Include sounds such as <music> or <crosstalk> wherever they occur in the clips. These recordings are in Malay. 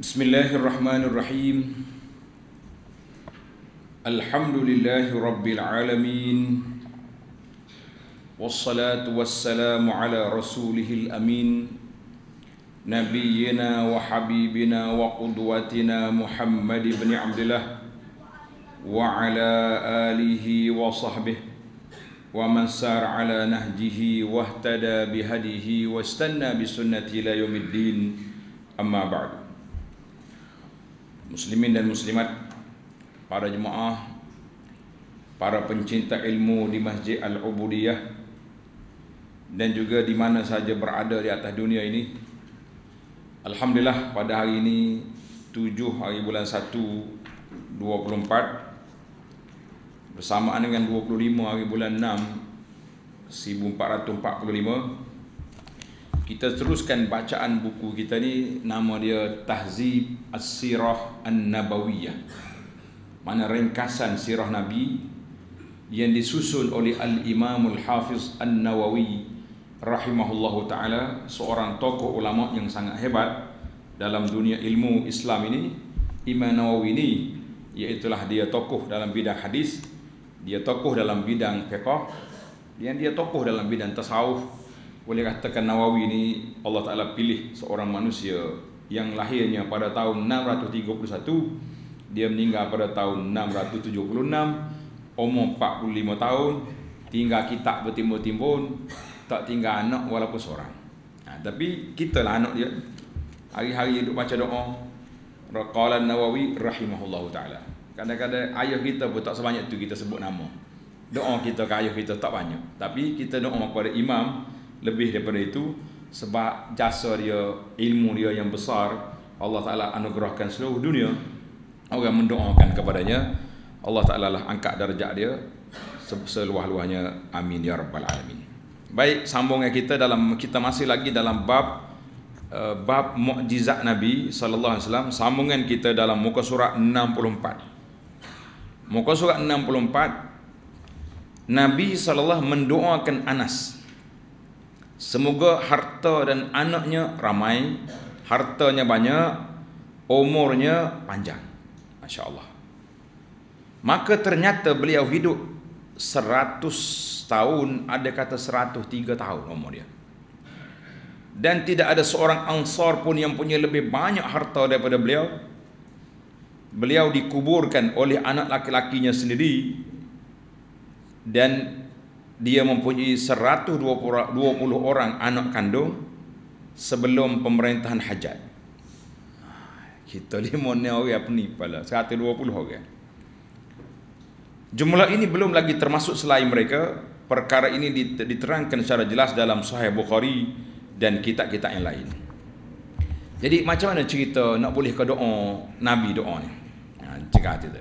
بسم الله الرحمن الرحيم الحمد لله رب العالمين والصلاة والسلام على رسوله الأمين نبينا وحبيبنا وقدوتنا محمد بن عبد الله وعلى آله وصحبه ومن سار على نهجه واهتدى بهديه واستنى بسنته إلى يوم الدين أما بعد muslimin dan muslimat para jemaah para pencinta ilmu di Masjid Al-Ubudiyah dan juga di mana saja berada di atas dunia ini Alhamdulillah pada hari ini 7 hari bulan 1 24 bersamaan dengan 25 hari bulan 6 1445 kita teruskan bacaan buku kita ni nama dia Tahzib As-Sirah An-Nabawiyah. Mana ringkasan sirah Nabi yang disusun oleh Al-Imam Al-Hafiz An-Nawawi rahimahullahu taala seorang tokoh ulama yang sangat hebat dalam dunia ilmu Islam ini Imam Nawawi ini iaitulah dia tokoh dalam bidang hadis dia tokoh dalam bidang fiqh dan dia tokoh dalam bidang tasawuf boleh katakan Nawawi ni Allah Ta'ala pilih seorang manusia yang lahirnya pada tahun 631 dia meninggal pada tahun 676 umur 45 tahun tinggal kitab bertimbun-timbun tak tinggal anak walaupun seorang ha, tapi kita lah anak dia hari-hari duduk baca doa Raqalan Nawawi Rahimahullahu Ta'ala kadang-kadang ayah kita pun tak sebanyak tu kita sebut nama doa kita ke ayah kita tak banyak tapi kita doa kepada imam lebih daripada itu sebab jasa dia, ilmu dia yang besar Allah Ta'ala anugerahkan seluruh dunia orang mendoakan kepadanya Allah Ta'ala lah angkat darjat dia seluah-luahnya amin ya rabbal alamin baik sambungnya kita dalam kita masih lagi dalam bab uh, bab mukjizat nabi sallallahu alaihi wasallam sambungan kita dalam muka surat 64 muka surat 64 nabi sallallahu mendoakan Anas Semoga harta dan anaknya ramai, hartanya banyak, umurnya panjang. Masya Allah. Maka ternyata beliau hidup 100 tahun, ada kata 103 tahun umur dia. Dan tidak ada seorang ansar pun yang punya lebih banyak harta daripada beliau. Beliau dikuburkan oleh anak laki-lakinya sendiri. Dan dia mempunyai 120 orang anak kandung sebelum pemerintahan Hajat. Kita lima ni orang apa ni pala? 120 orang. Jumlah ini belum lagi termasuk selain mereka. Perkara ini diterangkan secara jelas dalam Sahih Bukhari dan kitab-kitab yang lain. Jadi macam mana cerita nak boleh ke doa Nabi doa ni? Ha, cakap hati tu.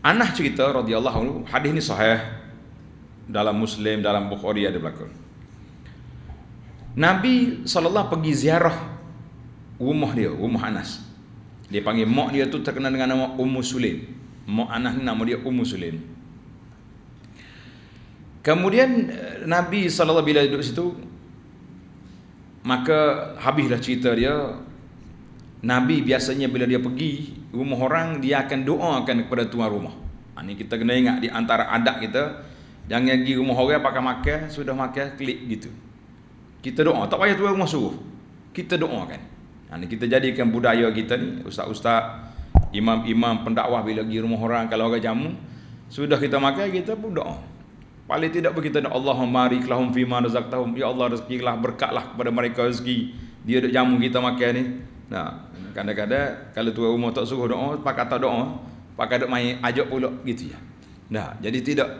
Anah cerita radhiyallahu anhu hadis ni sahih dalam Muslim, dalam Bukhari ada berlaku. Nabi SAW pergi ziarah rumah dia, rumah Anas. Dia panggil mak dia tu terkenal dengan nama Ummu Sulim. Mak Anas ni nama dia Ummu Sulim. Kemudian eh, Nabi SAW bila duduk situ, maka habislah cerita dia. Nabi biasanya bila dia pergi rumah orang, dia akan doakan kepada tuan rumah. Ini ha, kita kena ingat di antara adab kita, Jangan pergi rumah orang pakai makan, sudah makan, klik gitu. Kita doa, tak payah tuan rumah suruh. Kita doa kan Dan ha, kita jadikan budaya kita ni, ustaz-ustaz, imam-imam, pendakwah bila pergi rumah orang, kalau orang jamu, sudah kita makan, kita pun doa. Paling tidak pun kita doa, Allahumma mariklahum fima razaqtahum, ya Allah rezekilah, berkatlah kepada mereka rezeki. Dia duduk jamu kita makan ni. Nah, kadang-kadang kalau tuan rumah tak suruh doa, pakai tak doa, pakai duk main ajak pula gitu ya. Nah, jadi tidak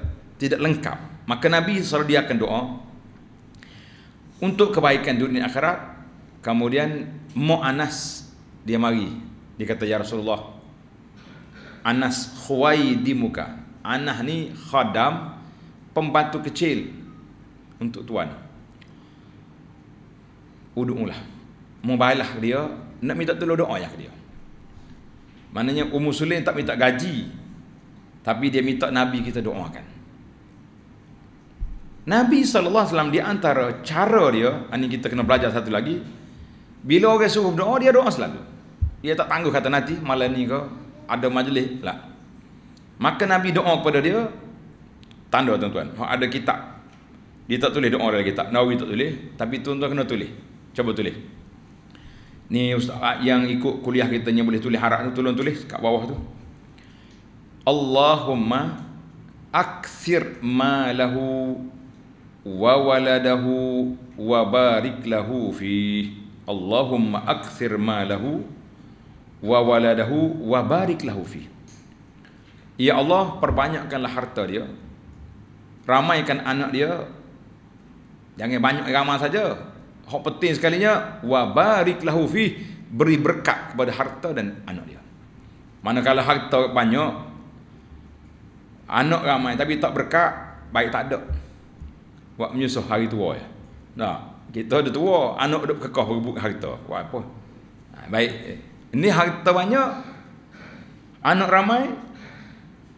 tidak lengkap maka nabi selalu dia akan doa untuk kebaikan dunia akhirat kemudian mu anas dia mari dia kata ya rasulullah anas di muka anah ni khadam pembantu kecil untuk tuan udunglah mubailah dia nak minta tolong doa ya dia maknanya umur sulin tak minta gaji tapi dia minta nabi kita doakan Nabi SAW di antara cara dia, ini kita kena belajar satu lagi. Bila orang suruh doa, dia doa selalu. Dia tak tangguh kata nanti, malam ni kau ada majlis. Lah. Maka Nabi doa kepada dia, tanda tuan-tuan. Ada kitab. Dia tak tulis doa dalam kitab. Nawi tak tulis. Tapi tuan-tuan kena tulis. Cuba tulis. Ni ustaz yang ikut kuliah kita ni boleh tulis harap tu. Tolong tulis kat bawah tu. Allahumma aksir malahu wa waladahu wa barik lahu fi Allahumma akthir ma lahu wa waladahu wa barik lahu fi Ya Allah perbanyakkanlah harta dia ramaikan anak dia jangan banyak ramai saja hok penting nya wa barik lahu fi beri berkat kepada harta dan anak dia manakala harta banyak anak ramai tapi tak berkat baik tak ada buat menyusah hari tua ya. Nah, kita ada tua, anak duduk kekah berebut harta. Buat apa? Ha, baik. Ini harta banyak, anak ramai,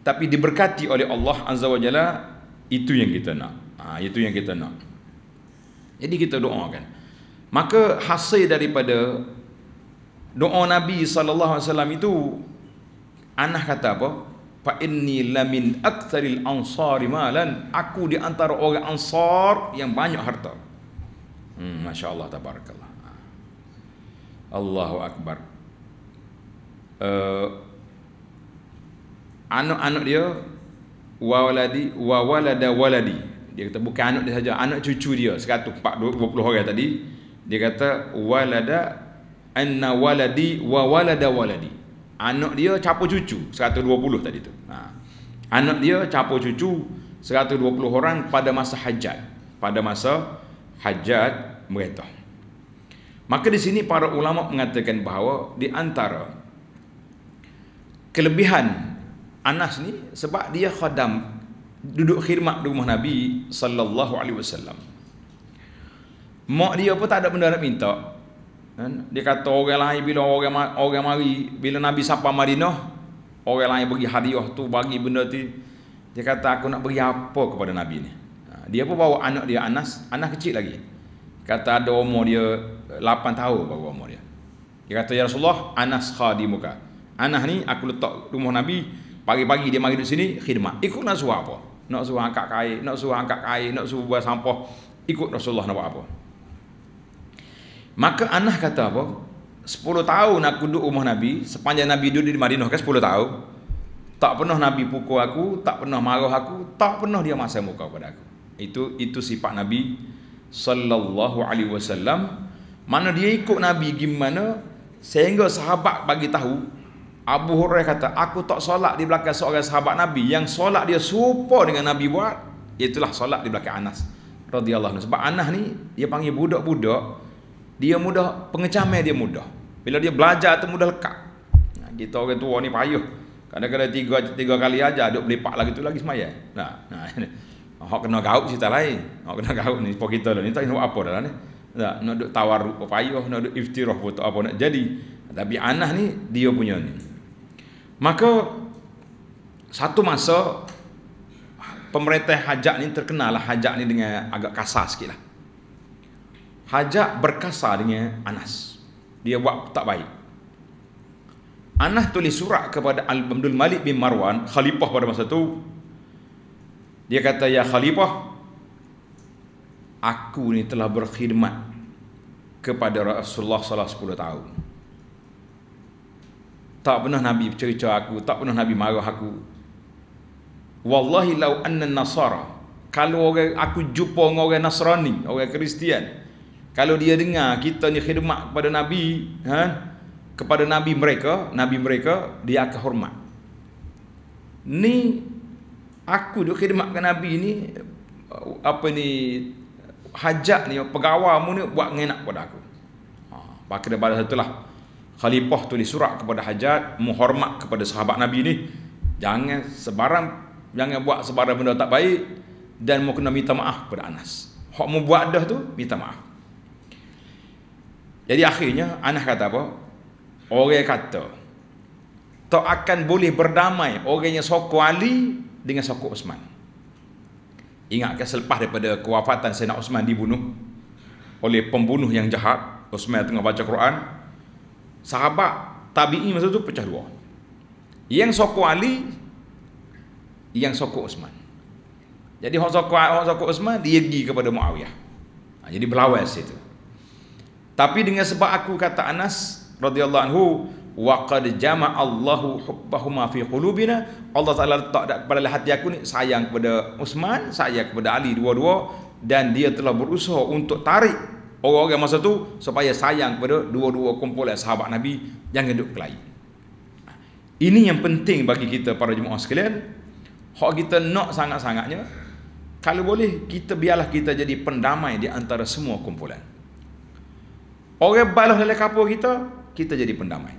tapi diberkati oleh Allah Azza wa Jalla, itu yang kita nak. Ha, itu yang kita nak. Jadi kita doakan. Maka hasil daripada doa Nabi Sallallahu Alaihi Wasallam itu, Anah kata apa? fa inni lamin aktsaril ansari malan aku di antara orang ansar yang banyak harta hmm Allah tabarakallah ha. Allahu akbar uh, anak-anak dia wa waladi wa walada waladi dia kata bukan anak dia saja anak cucu dia 140 orang tadi dia kata walada anna waladi wa walada waladi anak dia capo cucu 120 tadi tu ha. anak dia capo cucu 120 orang pada masa hajat pada masa hajat mereka maka di sini para ulama mengatakan bahawa di antara kelebihan Anas ni sebab dia khadam duduk khidmat di rumah Nabi sallallahu alaihi wasallam mak dia pun tak ada benda nak minta Kan? Dia kata orang lain bila orang orang mari bila Nabi sampai Madinah, orang lain bagi hadiah tu, bagi benda tu. Dia kata aku nak beri apa kepada Nabi ni? Ha, dia pun bawa anak dia Anas, anak kecil lagi. Kata ada umur dia 8 eh, tahun baru umur dia. Dia kata ya Rasulullah Anas khadimuka. Anak ni aku letak rumah Nabi, pagi-pagi dia mari di sini khidmat. Ikut nak suruh apa? Nak suruh angkat kain, nak suruh angkat kain, nak suruh buang sampah. Ikut Rasulullah nak buat apa? Maka Anas kata apa? 10 tahun aku duduk rumah Nabi, sepanjang Nabi duduk di Madinah kan 10 tahun. Tak pernah Nabi pukul aku, tak pernah marah aku, tak pernah dia masam muka pada aku. Itu itu sifat Nabi sallallahu alaihi wasallam. Mana dia ikut Nabi gimana sehingga sahabat bagi tahu Abu Hurairah kata, aku tak solat di belakang seorang sahabat Nabi yang solat dia serupa dengan Nabi buat, itulah solat di belakang Anas radhiyallahu anhu. Sebab Anas ni dia panggil budak-budak, dia mudah pengecamai dia mudah bila dia belajar tu mudah lekat nah, kita orang tua ni payah kadang-kadang tiga, tiga kali aja duk berlipat lagi tu lagi semaya nah, nah hok <laughs> kena gaup cerita lain hok kena gaup ni pokok kita lah ni tak nak apa dah lah ni nah, nak duk tawar payah nak duk iftirah buat apa nak jadi tapi anak ni dia punya ni maka satu masa pemerintah hajak ni terkenal lah hajak ni dengan agak kasar sikit lah Hajar berkasar dengan Anas. Dia buat tak baik. Anas tulis surat kepada Abdul Malik bin Marwan, khalifah pada masa itu. Dia kata, Ya khalifah, aku ni telah berkhidmat kepada Rasulullah selama 10 tahun. Tak pernah Nabi cerita aku, tak pernah Nabi marah aku. Wallahi lau anna nasara, kalau orang aku jumpa dengan orang Nasrani, orang Kristian, kalau dia dengar kita ni khidmat kepada Nabi ha? kepada Nabi mereka Nabi mereka dia akan hormat ni aku duk khidmat ke Nabi ni apa ni hajat ni pegawai mu ni buat ngenak pada aku ha, pakai daripada satu lah Khalifah tulis surat kepada hajat mu hormat kepada sahabat Nabi ni jangan sebarang jangan buat sebarang benda tak baik dan mau kena minta maaf kepada Anas hak mu buat dah tu minta maaf jadi akhirnya Anas kata apa? Orang kata tak akan boleh berdamai orang yang soko Ali dengan soko Osman. Ingatkan selepas daripada kewafatan Sayyidina Osman dibunuh oleh pembunuh yang jahat, Osman tengah baca Quran, sahabat Tabiin masa tu pecah dua. Yang soko Ali, yang soko Osman. Jadi orang soko, Osman, dia pergi kepada Muawiyah. Ha, jadi berlawan situ. Tapi dengan sebab aku kata Anas radhiyallahu anhu waqad jama'a Allahu hubbahuma fi qulubina Allah Taala letak dekat kepala hati aku ni sayang kepada Uthman sayang kepada Ali dua-dua dan dia telah berusaha untuk tarik orang-orang masa tu supaya sayang kepada dua-dua kumpulan sahabat Nabi yang hendak kelahi. Ini yang penting bagi kita para jemaah sekalian. Hak kita nak sangat-sangatnya kalau boleh kita biarlah kita jadi pendamai di antara semua kumpulan. Orang balas dalam kapur kita, kita jadi pendamai.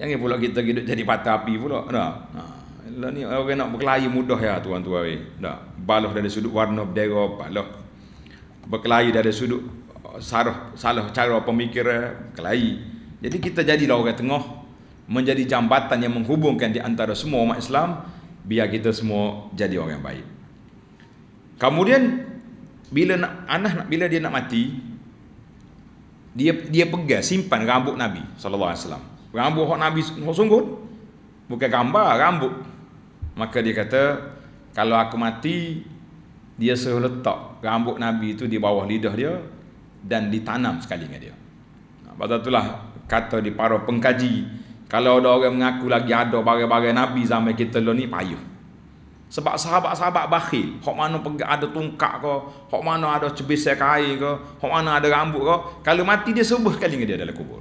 Jangan pula kita hidup jadi patah api pula. Nah. Ha. Lah ni orang nak berkelahi mudah ya tuan-tuan weh. Nah. Balas dari sudut warna bendera, balas. Berkelahi dari sudut uh, sarah salah cara pemikiran, berkelahi. Jadi kita jadilah orang tengah menjadi jambatan yang menghubungkan di antara semua umat Islam biar kita semua jadi orang yang baik. Kemudian bila nak anak nak bila dia nak mati, dia dia pegang simpan rambut Nabi sallallahu alaihi wasallam. Rambut hak Nabi hak sungguh bukan gambar rambut. Maka dia kata kalau aku mati dia suruh letak rambut Nabi itu di bawah lidah dia dan ditanam sekali dengan dia. Sebab itulah kata di para pengkaji kalau ada orang mengaku lagi ada barang-barang Nabi zaman kita lo ni payuh. Sebab sahabat-sahabat bakhil, hok mano ada tungkak ke, hok mano ada cebis kain ke, hok mano ada rambut ke, kalau mati dia sebuh sekali dia dalam kubur.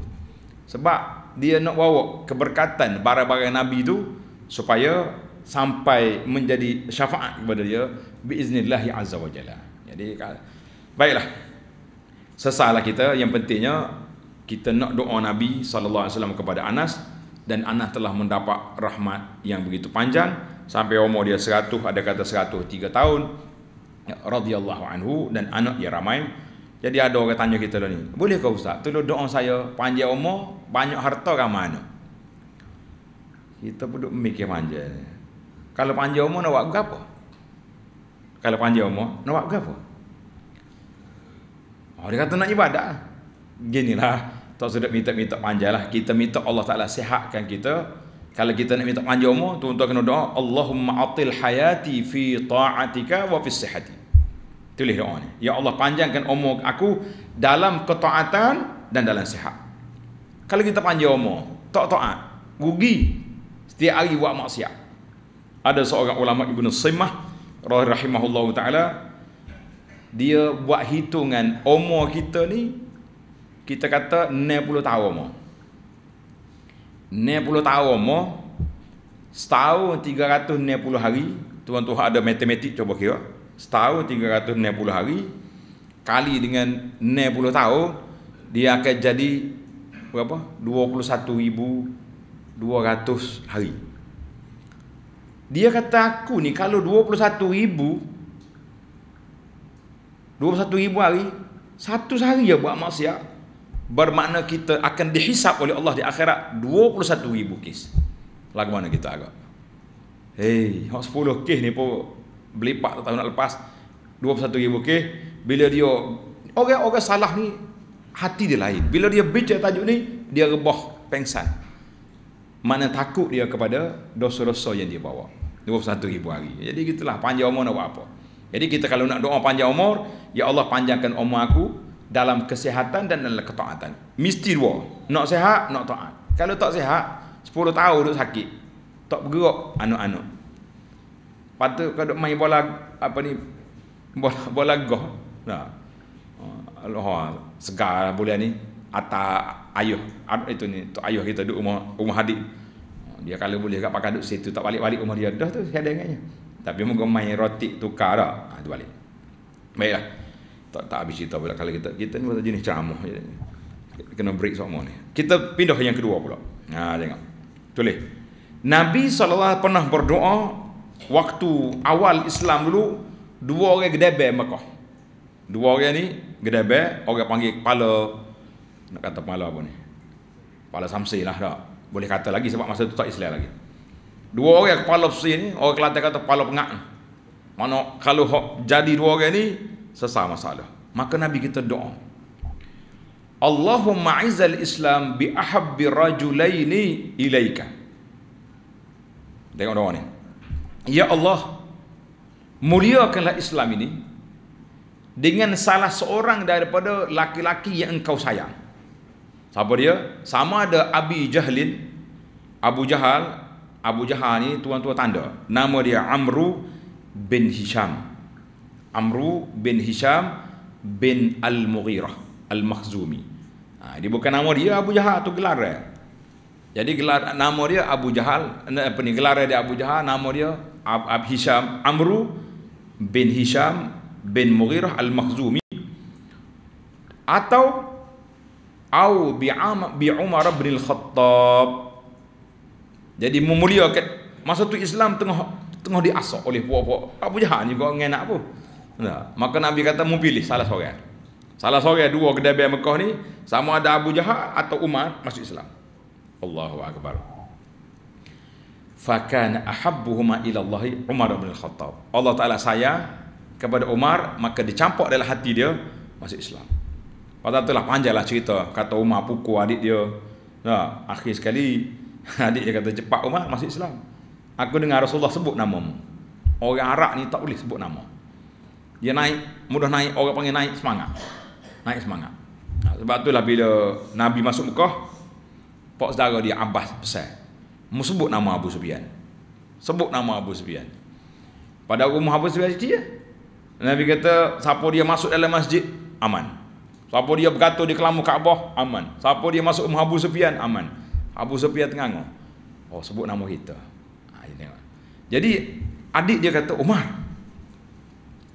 Sebab dia nak bawa keberkatan barang-barang nabi tu supaya sampai menjadi syafaat kepada dia biiznillah azza wa Jadi baiklah. Sesalah kita yang pentingnya kita nak doa Nabi sallallahu alaihi wasallam kepada Anas dan Anas telah mendapat rahmat yang begitu panjang sampai umur dia 100 ada kata 103 tahun radhiyallahu anhu dan anak dia ramai jadi ada orang tanya kita ni boleh ke ustaz tolong doa saya panjang umur banyak harta ke mana kita pun duk mikir panjang kalau panjang umur nak buat apa kalau panjang umur nak buat apa oh, dia kata nak ibadah ginilah tak sudah minta-minta panjang lah kita minta Allah Ta'ala sehatkan kita kalau kita nak minta panjang umur, tuan-tuan kena doa, Allahumma atil hayati fi ta'atika wa fi sihati. Tulis doa ni. Ya Allah, panjangkan umur aku dalam ketaatan dan dalam sihat. Kalau kita panjang umur, tak taat, rugi. Setiap hari buat maksiat. Ada seorang ulama Ibn Simah, rahimahullah ta'ala, dia buat hitungan umur kita ni, kita kata 90 tahun umur. 90 tahun mo setahun 390 hari tuan-tuan ada matematik cuba kira setahun 390 hari kali dengan 90 tahun dia akan jadi berapa 21200 hari dia kata aku ni kalau 21000 21000 hari satu hari ya buat maksiat bermakna kita akan dihisap oleh Allah di akhirat 21 ribu kes lagu mana kita agak hei hak 10 kes ni pun berlipat tak tahu nak lepas 21 ribu kes bila dia orang-orang salah ni hati dia lain bila dia baca tajuk ni dia rebah pengsan mana takut dia kepada dosa-dosa yang dia bawa 21 ribu hari jadi gitulah panjang umur nak buat apa jadi kita kalau nak doa panjang umur ya Allah panjangkan umur aku dalam kesihatan dan dalam ketaatan. Mesti dua. Nak sihat, nak taat. Kalau tak sihat, 10 tahun duduk sakit. Tak bergerak anak-anak. Patu tu kalau main bola apa ni bola <laughs> bola goh. Nah. Ah, Allah segar bulan ni atas ayuh itu ni tu ayuh kita duduk rumah rumah hadik ah, dia kalau boleh kat pakai duduk situ tak balik-balik rumah dia dah tu saya dengannya tapi moga main roti tukar dah ha, tu balik baiklah tak, tak habis cerita pula kalau kita kita ni pasal jenis ceramah kena break semua ni kita pindah yang kedua pula ha tengok tulis Nabi SAW pernah berdoa waktu awal Islam dulu dua orang gedebe Mekah dua orang ni gedebe orang panggil kepala nak kata kepala apa ni kepala samsi lah tak boleh kata lagi sebab masa tu tak Islam lagi dua orang kepala samsi ni orang Kelantan kata kepala pengak mana kalau jadi dua orang ni sesama masalah. Maka Nabi kita doa. Allahumma izal Islam bi ahabbi rajulaini ilaika. Tengok doa ni. Ya Allah, muliakanlah Islam ini dengan salah seorang daripada laki-laki yang engkau sayang. Siapa dia? Sama ada Abi Jahlin, Abu Jahal, Abu Jahal ni tuan-tuan tanda. Nama dia Amru bin Hisham. Amru bin Hisham bin Al-Mughirah Al-Makhzumi. Ha, dia bukan nama dia Abu Jahal tu gelar dia. Jadi gelar nama dia Abu Jahal, eh, apa ni gelar dia Abu Jahal, nama dia Ab, Ab Hisham Amru bin Hisham bin Mughirah Al-Makhzumi atau au bi bi Umar bin Al-Khattab. Jadi memuliakan masa tu Islam tengah tengah diasak oleh puak-puak Abu Jahal ni kau ngena apa? Nah, maka Nabi kata mu pilih salah seorang. Salah seorang dua kedai bayi Mekah ni sama ada Abu Jahal atau Umar masuk Islam. Allahu akbar. Fakan ahabbuhuma ila Allah Umar bin Khattab. Allah Taala saya kepada Umar maka dicampak dalam hati dia masuk Islam. Pada itulah panjanglah cerita kata Umar pukul adik dia. Nah, akhir sekali <laughs> adik dia kata cepat Umar masuk Islam. Aku dengar Rasulullah sebut namamu. Orang Arab ni tak boleh sebut nama dia naik mudah naik orang panggil naik semangat naik semangat sebab itulah bila Nabi masuk Mekah pak saudara dia Abbas besar sebut nama Abu Sufyan sebut nama Abu Sufyan pada rumah Abu Sufyan dia ya? Nabi kata siapa dia masuk dalam masjid aman siapa dia berkata di kelamu Kaabah aman siapa dia masuk rumah Abu Sufyan aman Abu Sufyan tengah oh sebut nama kita ha, jadi adik dia kata Umar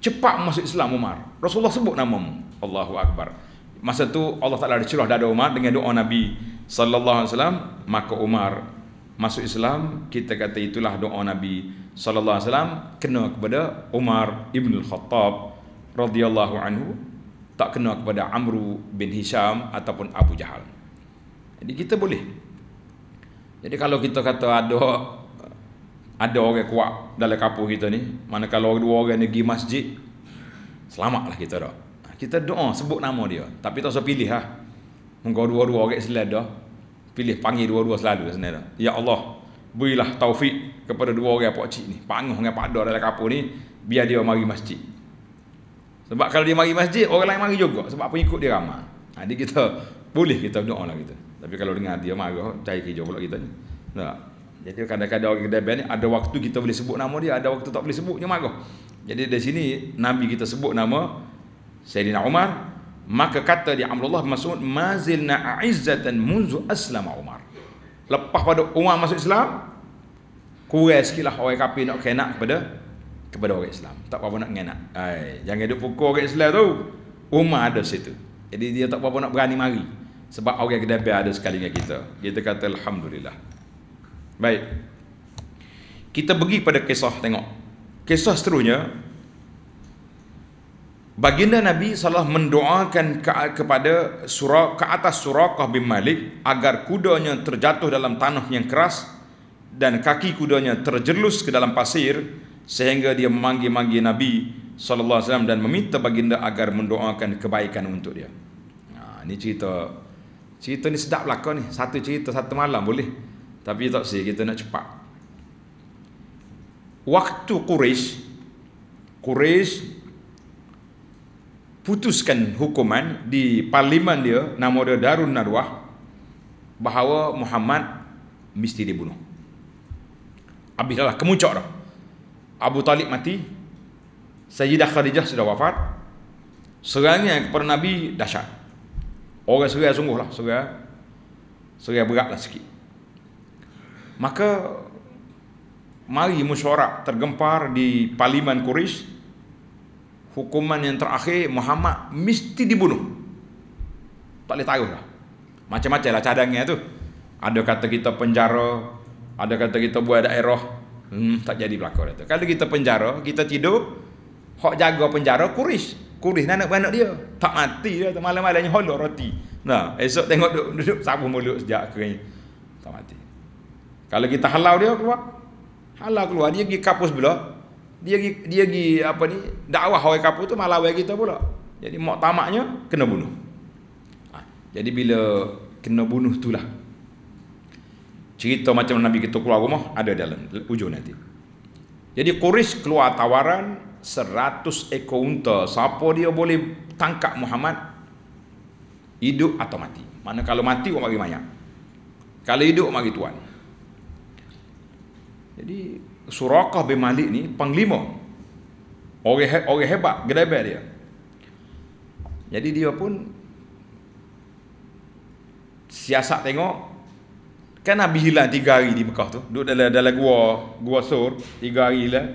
cepat masuk Islam Umar. Rasulullah sebut nama mu. Allahu Akbar. Masa tu Allah Taala ada celah dada Umar dengan doa Nabi sallallahu alaihi wasallam, maka Umar masuk Islam, kita kata itulah doa Nabi sallallahu alaihi wasallam kena kepada Umar ibn khattab radhiyallahu anhu, tak kena kepada Amru bin Hisham ataupun Abu Jahal. Jadi kita boleh. Jadi kalau kita kata ada ada orang kuat dalam kapur kita ni mana kalau dua orang ni pergi masjid selamat lah kita dah kita doa sebut nama dia tapi tak usah pilih lah Mungkin dua-dua orang selalu dah pilih panggil dua-dua selalu lah sebenarnya ya Allah berilah taufik kepada dua orang pak cik ni panggil dengan pak dalam kapur ni biar dia mari masjid sebab kalau dia mari masjid orang lain mari juga sebab pengikut dia ramah. Ha, jadi kita boleh kita doa lah kita tapi kalau dengar dia marah cari kerja pula kita ni tak jadi kadang-kadang orang kedai ni ada waktu kita boleh sebut nama dia, ada waktu tak boleh sebut dia marah. Jadi dari sini Nabi kita sebut nama Sayyidina Umar, maka kata dia Abdullah Mas'ud mazilna izzatan munzu aslama Umar. Lepas pada Umar masuk Islam, kurang sikitlah orang kafir nak kena kepada kepada orang Islam. Tak apa-apa nak ngenak. Ai, jangan duk pukul orang Islam tu. Umar ada situ. Jadi dia tak apa-apa nak berani mari sebab orang kedai ada sekali dengan kita. Kita kata alhamdulillah. Baik. Kita pergi pada kisah tengok. Kisah seterusnya Baginda Nabi salah mendoakan ke, kepada surah ke atas Suraqah bin Malik agar kudanya terjatuh dalam tanah yang keras dan kaki kudanya terjelus ke dalam pasir sehingga dia memanggil-manggil Nabi sallallahu alaihi wasallam dan meminta baginda agar mendoakan kebaikan untuk dia. Nah, ha, ini cerita cerita ni sedap belaka ni. Satu cerita satu malam boleh. Tapi tak sih kita nak cepat. Waktu Quraisy Quraisy putuskan hukuman di parlimen dia nama dia Darun Narwah bahawa Muhammad mesti dibunuh. Habislah kemuncak dah. Abu Talib mati, Sayyidah Khadijah sudah wafat. Serangan kepada Nabi dahsyat. Orang serai sungguhlah, serai. Serai beratlah sikit. Maka mari musyarak tergempar di Parlimen Quraisy hukuman yang terakhir Muhammad mesti dibunuh. Tak boleh taruh lah. Macam-macam lah cadangnya tu. Ada kata kita penjara, ada kata kita buat daerah, hmm, tak jadi berlaku dah tu. Kalau kita penjara, kita tidur, hak jaga penjara, kuris. Kuris anak anak dia. Tak mati dia Malam-malamnya holok roti. Nah, esok tengok duduk, duduk sabun mulut sejak akhirnya. Tak mati. Kalau kita halau dia keluar. Halau keluar dia pergi kapus belah. Dia pergi, dia pergi apa ni? Dakwah hawai kapus tu malah wei kita pula. Jadi mak tamaknya kena bunuh. Ha, jadi bila kena bunuh itulah cerita macam Nabi kita keluar rumah ada dalam ujung nanti. Jadi Quraisy keluar tawaran 100 ekor unta. Siapa dia boleh tangkap Muhammad hidup atau mati. Mana kalau mati orang bagi mayat. Kalau hidup bagi tuan. Jadi Surakah bin Malik ni panglima. Orang he, hebat gerabe dia. Jadi dia pun siasat tengok kan Nabi hilang tiga hari di Mekah tu duduk dalam dalam gua gua sur tiga hari hilang.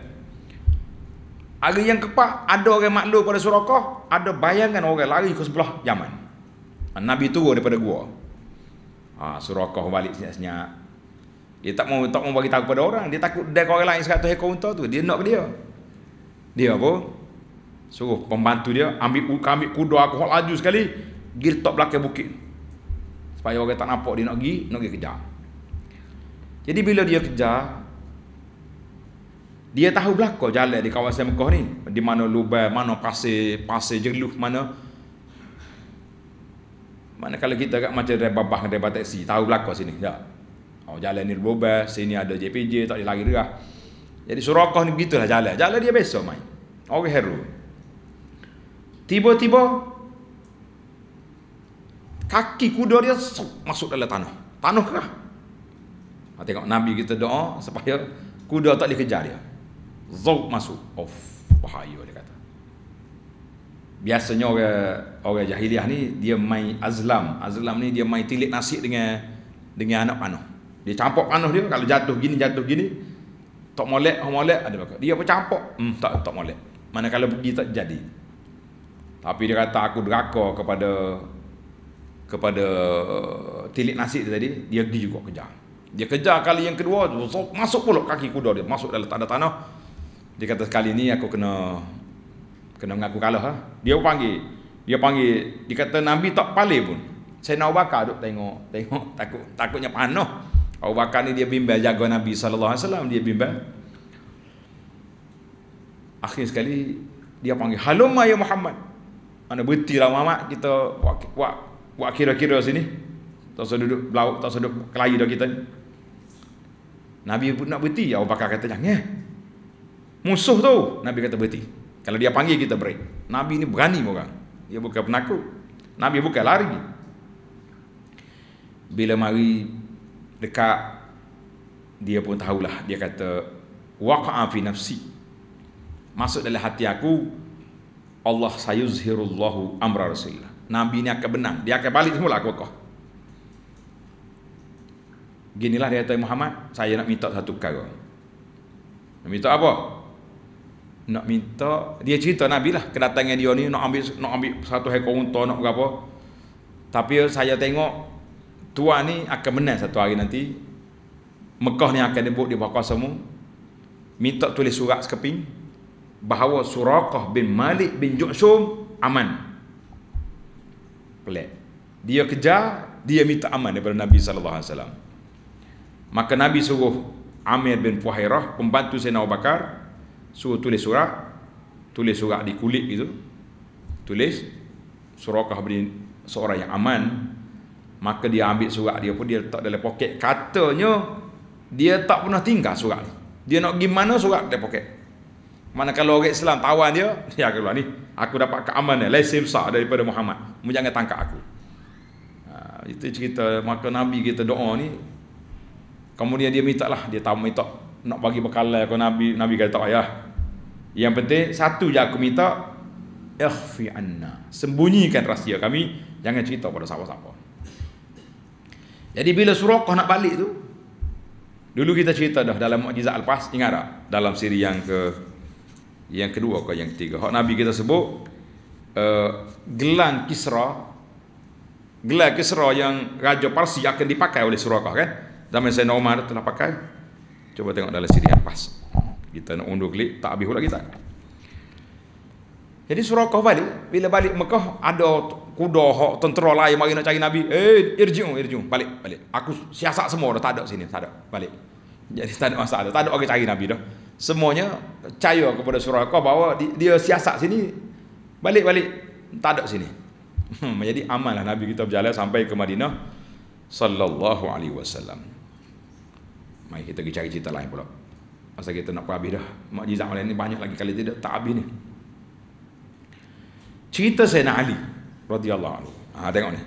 hari yang keempat ada orang maklum pada surakah ada bayangan orang lari ke sebelah Yaman Nabi turun daripada gua ha, ah, surakah balik senyap-senyap dia tak mau tak mau bagi tahu kepada orang. Dia takut dia orang lain 100 ekor unta tu, dia nak ke dia. Dia apa? Suruh pembantu dia ambil kami ambil kuda aku hal laju sekali, gir top belakang bukit. Supaya orang tak nampak dia nak pergi, nak pergi kejar. Jadi bila dia kejar, dia tahu belakang jalan di kawasan Mekah ni, di mana lubang, mana pasir, pasir jeluh mana. Mana kalau kita agak macam dari babah dari teksi, tahu belakang sini, tak? Ya. Oh, jalan ni berubah, sini ada JPJ, tak boleh lari dia. Jadi surakah ni begitulah jalan. Jalan dia besok main. Orang okay, heru. Tiba-tiba, kaki kuda dia sup, masuk dalam tanah. Tanah kah? Ha, tengok Nabi kita doa supaya kuda tak boleh kejar dia. Zuk masuk. Of, bahaya dia kata. Biasanya orang orang jahiliah ni dia main azlam. Azlam ni dia main tilik nasi dengan dengan anak panah. Dia campur panah dia kalau jatuh gini jatuh gini. Tak molek, tak molek ada bakat. Dia bercampur. Hmm, tak tak molek. Mana kalau pergi tak jadi. Tapi dia kata aku deraka kepada kepada eh, tilik nasi dia tadi, dia pergi juga kejar. Dia kejar kali yang kedua, masuk pula kaki kuda dia, masuk dalam tanah tanah. Dia kata sekali ni aku kena kena mengaku kalah ha? Dia panggil, dia panggil, dia kata Nabi tak paling pun. Saya nak bakar duk tengok, tengok takut takutnya panah. Abu Bakar ni dia bimbang jaga Nabi sallallahu alaihi wasallam dia bimbang. Akhir sekali dia panggil halumma ya Muhammad. Mana berhenti lah Muhammad kita buat buat, kira-kira sini. Tak usah duduk belauk, tak usah duduk kelahi dah kita ni. Nabi pun nak berhenti, Abu Bakar kata jangan. Musuh tu, Nabi kata berhenti. Kalau dia panggil kita break. Nabi ni berani orang. Dia bukan penakut. Nabi bukan lari. Bila mari dekat dia pun tahulah dia kata waqa'a fi nafsi masuk dalam hati aku Allah sayuzhirullahu amra rasulillah nabi ini akan benang dia akan balik semula aku kau Ginilah dia kata Muhammad, saya nak minta satu perkara. Nak minta apa? Nak minta dia cerita Nabi lah kedatangan dia ni nak ambil nak ambil satu ekor unta nak berapa. Tapi saya tengok Tua ni akan menang satu hari nanti Mekah ni akan nebuk di bawah kuasa mu minta tulis surat sekeping bahawa Suraqah bin Malik bin Juksum aman pelik dia kejar dia minta aman daripada Nabi saw. maka Nabi suruh Amir bin Fuhairah pembantu Sayyidina Abu Bakar suruh tulis surat tulis surat di kulit itu tulis Suraqah bin seorang yang aman Maka dia ambil surat dia pun dia letak dalam poket. Katanya dia tak pernah tinggal surat ni. Dia nak pergi mana surat dalam poket. Mana kalau orang Islam tawan dia, dia <laughs> ya, keluar ni. Aku dapat keamanan, lesim sah daripada Muhammad. Mu jangan tangkap aku. Ha, itu cerita maka Nabi kita doa ni. Kemudian dia minta lah, dia tahu minta nak bagi bekalan kepada Nabi. Nabi kata tak payah. Yang penting satu je aku minta, ikhfi Sembunyikan rahsia kami, jangan cerita pada siapa-siapa. Jadi bila Suraqah nak balik tu Dulu kita cerita dah dalam mukjizat Al-Fas Ingat tak? Dalam siri yang ke Yang kedua ke yang ketiga Hak Nabi kita sebut uh, Gelang Kisra Gelang Kisra yang Raja Parsi akan dipakai oleh Suraqah kan? Zaman saya Norma telah pakai Cuba tengok dalam siri Al-Fas Kita nak undur klik Tak habis Tak habis pula kita jadi surah kau balik, bila balik Mekah ada kuda hak tentera lain mari nak cari Nabi. Eh, irji'u, irji'u, balik, balik. Aku siasat semua dah tak ada sini, tak ada. Balik. Jadi tak ada masalah, tak ada orang cari Nabi dah. Semuanya percaya kepada surah kau bahawa dia siasat sini balik-balik tak ada sini. Hmm, jadi amanlah Nabi kita berjalan sampai ke Madinah sallallahu alaihi wasallam. Mari kita pergi cari cerita lain pula. Masa kita nak habis dah. Mukjizat malam ni banyak lagi kali tidak tak habis ni cerita Sayyidina Ali radhiyallahu anhu. Ha tengok ni.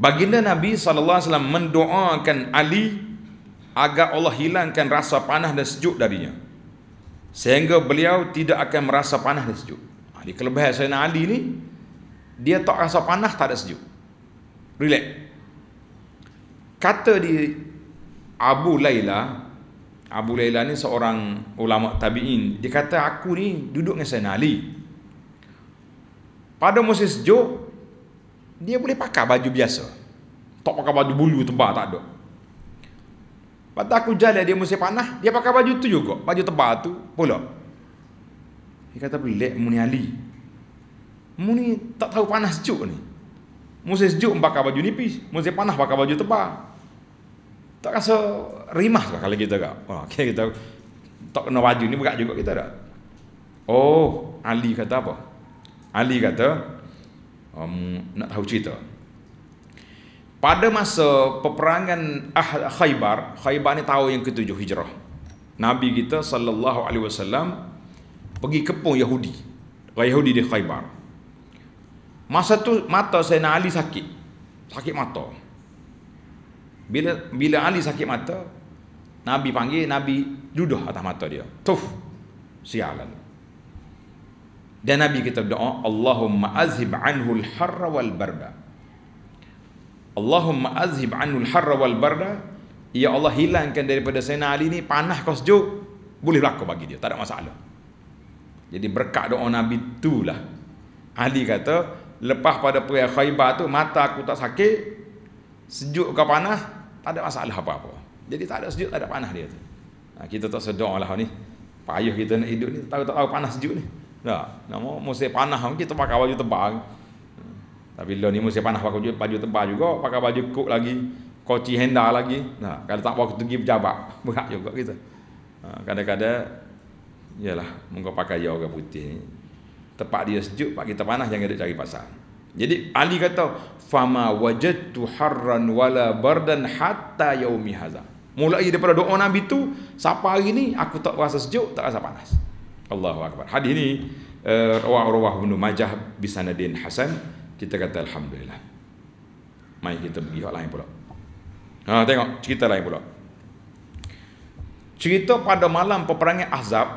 Baginda Nabi sallallahu alaihi wasallam mendoakan Ali agar Allah hilangkan rasa panah dan sejuk darinya. Sehingga beliau tidak akan merasa panah dan sejuk. Ha, di kelebihan Sayyidina Ali ni dia tak rasa panah tak ada sejuk. Relax. Kata di Abu Laila Abu Laila ni seorang ulama tabi'in. Dia kata aku ni duduk dengan Sayyidina Ali. Pada musim sejuk dia boleh pakai baju biasa. Tak pakai baju bulu tebal tak ada. Pada aku jalan dia musim panas dia pakai baju tu juga, baju tebal tu pula. Dia kata pelik muni Ali. Muni tak tahu panas sejuk ni. Musim sejuk pakai baju nipis, musim panas pakai baju tebal. Tak rasa rimah lah ke kalau kita agak. Oh, <laughs> kita tak kena baju ni berat juga kita dah. Oh, Ali kata apa? Ali kata um, nak tahu cerita. Pada masa peperangan Ah Khaybar, Khaybar ni tahu yang ketujuh hijrah. Nabi kita sallallahu alaihi wasallam pergi kepung Yahudi. Orang Yahudi di Khaybar. Masa tu mata saya Ali sakit. Sakit mata. Bila bila Ali sakit mata, Nabi panggil, Nabi duduk atas mata dia. Tuf. Sialan. Dan Nabi kita doa, Allahumma azhib anhu al-harra wal-barda. Allahumma azhib anhu al-harra wal-barda. Ya Allah hilangkan daripada Sayyidina Ali ni panah kau sejuk. Boleh berlaku bagi dia. Tak ada masalah. Jadi berkat doa Nabi tu lah. Ali kata, lepas pada perih khaybah tu, mata aku tak sakit. Sejuk ke panah, tak ada masalah apa-apa. Jadi tak ada sejuk, tak ada panah dia tu. Ha, kita tak sedar lah ni. Payuh kita nak hidup ni, tak tahu, tak tahu panas sejuk ni. Nah, nama musim panah kita pakai baju tebal. Tapi lo ni musim panah pakai baju, baju tebal juga, pakai baju kok lagi, koci henda lagi. Nah, kalau tak waktu pergi pejabat, <laughs> berat juga kita. Ha, kadang-kadang iyalah, muka pakai ya orang putih Tempat dia sejuk, pak kita panah jangan ada cari pasal. Jadi Ali kata, "Fama wajadtu harran wala bardan hatta yaumi hadza." Mulai daripada doa Nabi tu, sampai hari ni aku tak rasa sejuk, tak rasa panas. Allahu Akbar. Hadis ini eh, rawah uh, rawah bin Majah bisanadin Hasan. Kita kata Alhamdulillah. Mai kita pergi hal lain pula. Ha, tengok cerita lain pula. Cerita pada malam peperangan Ahzab.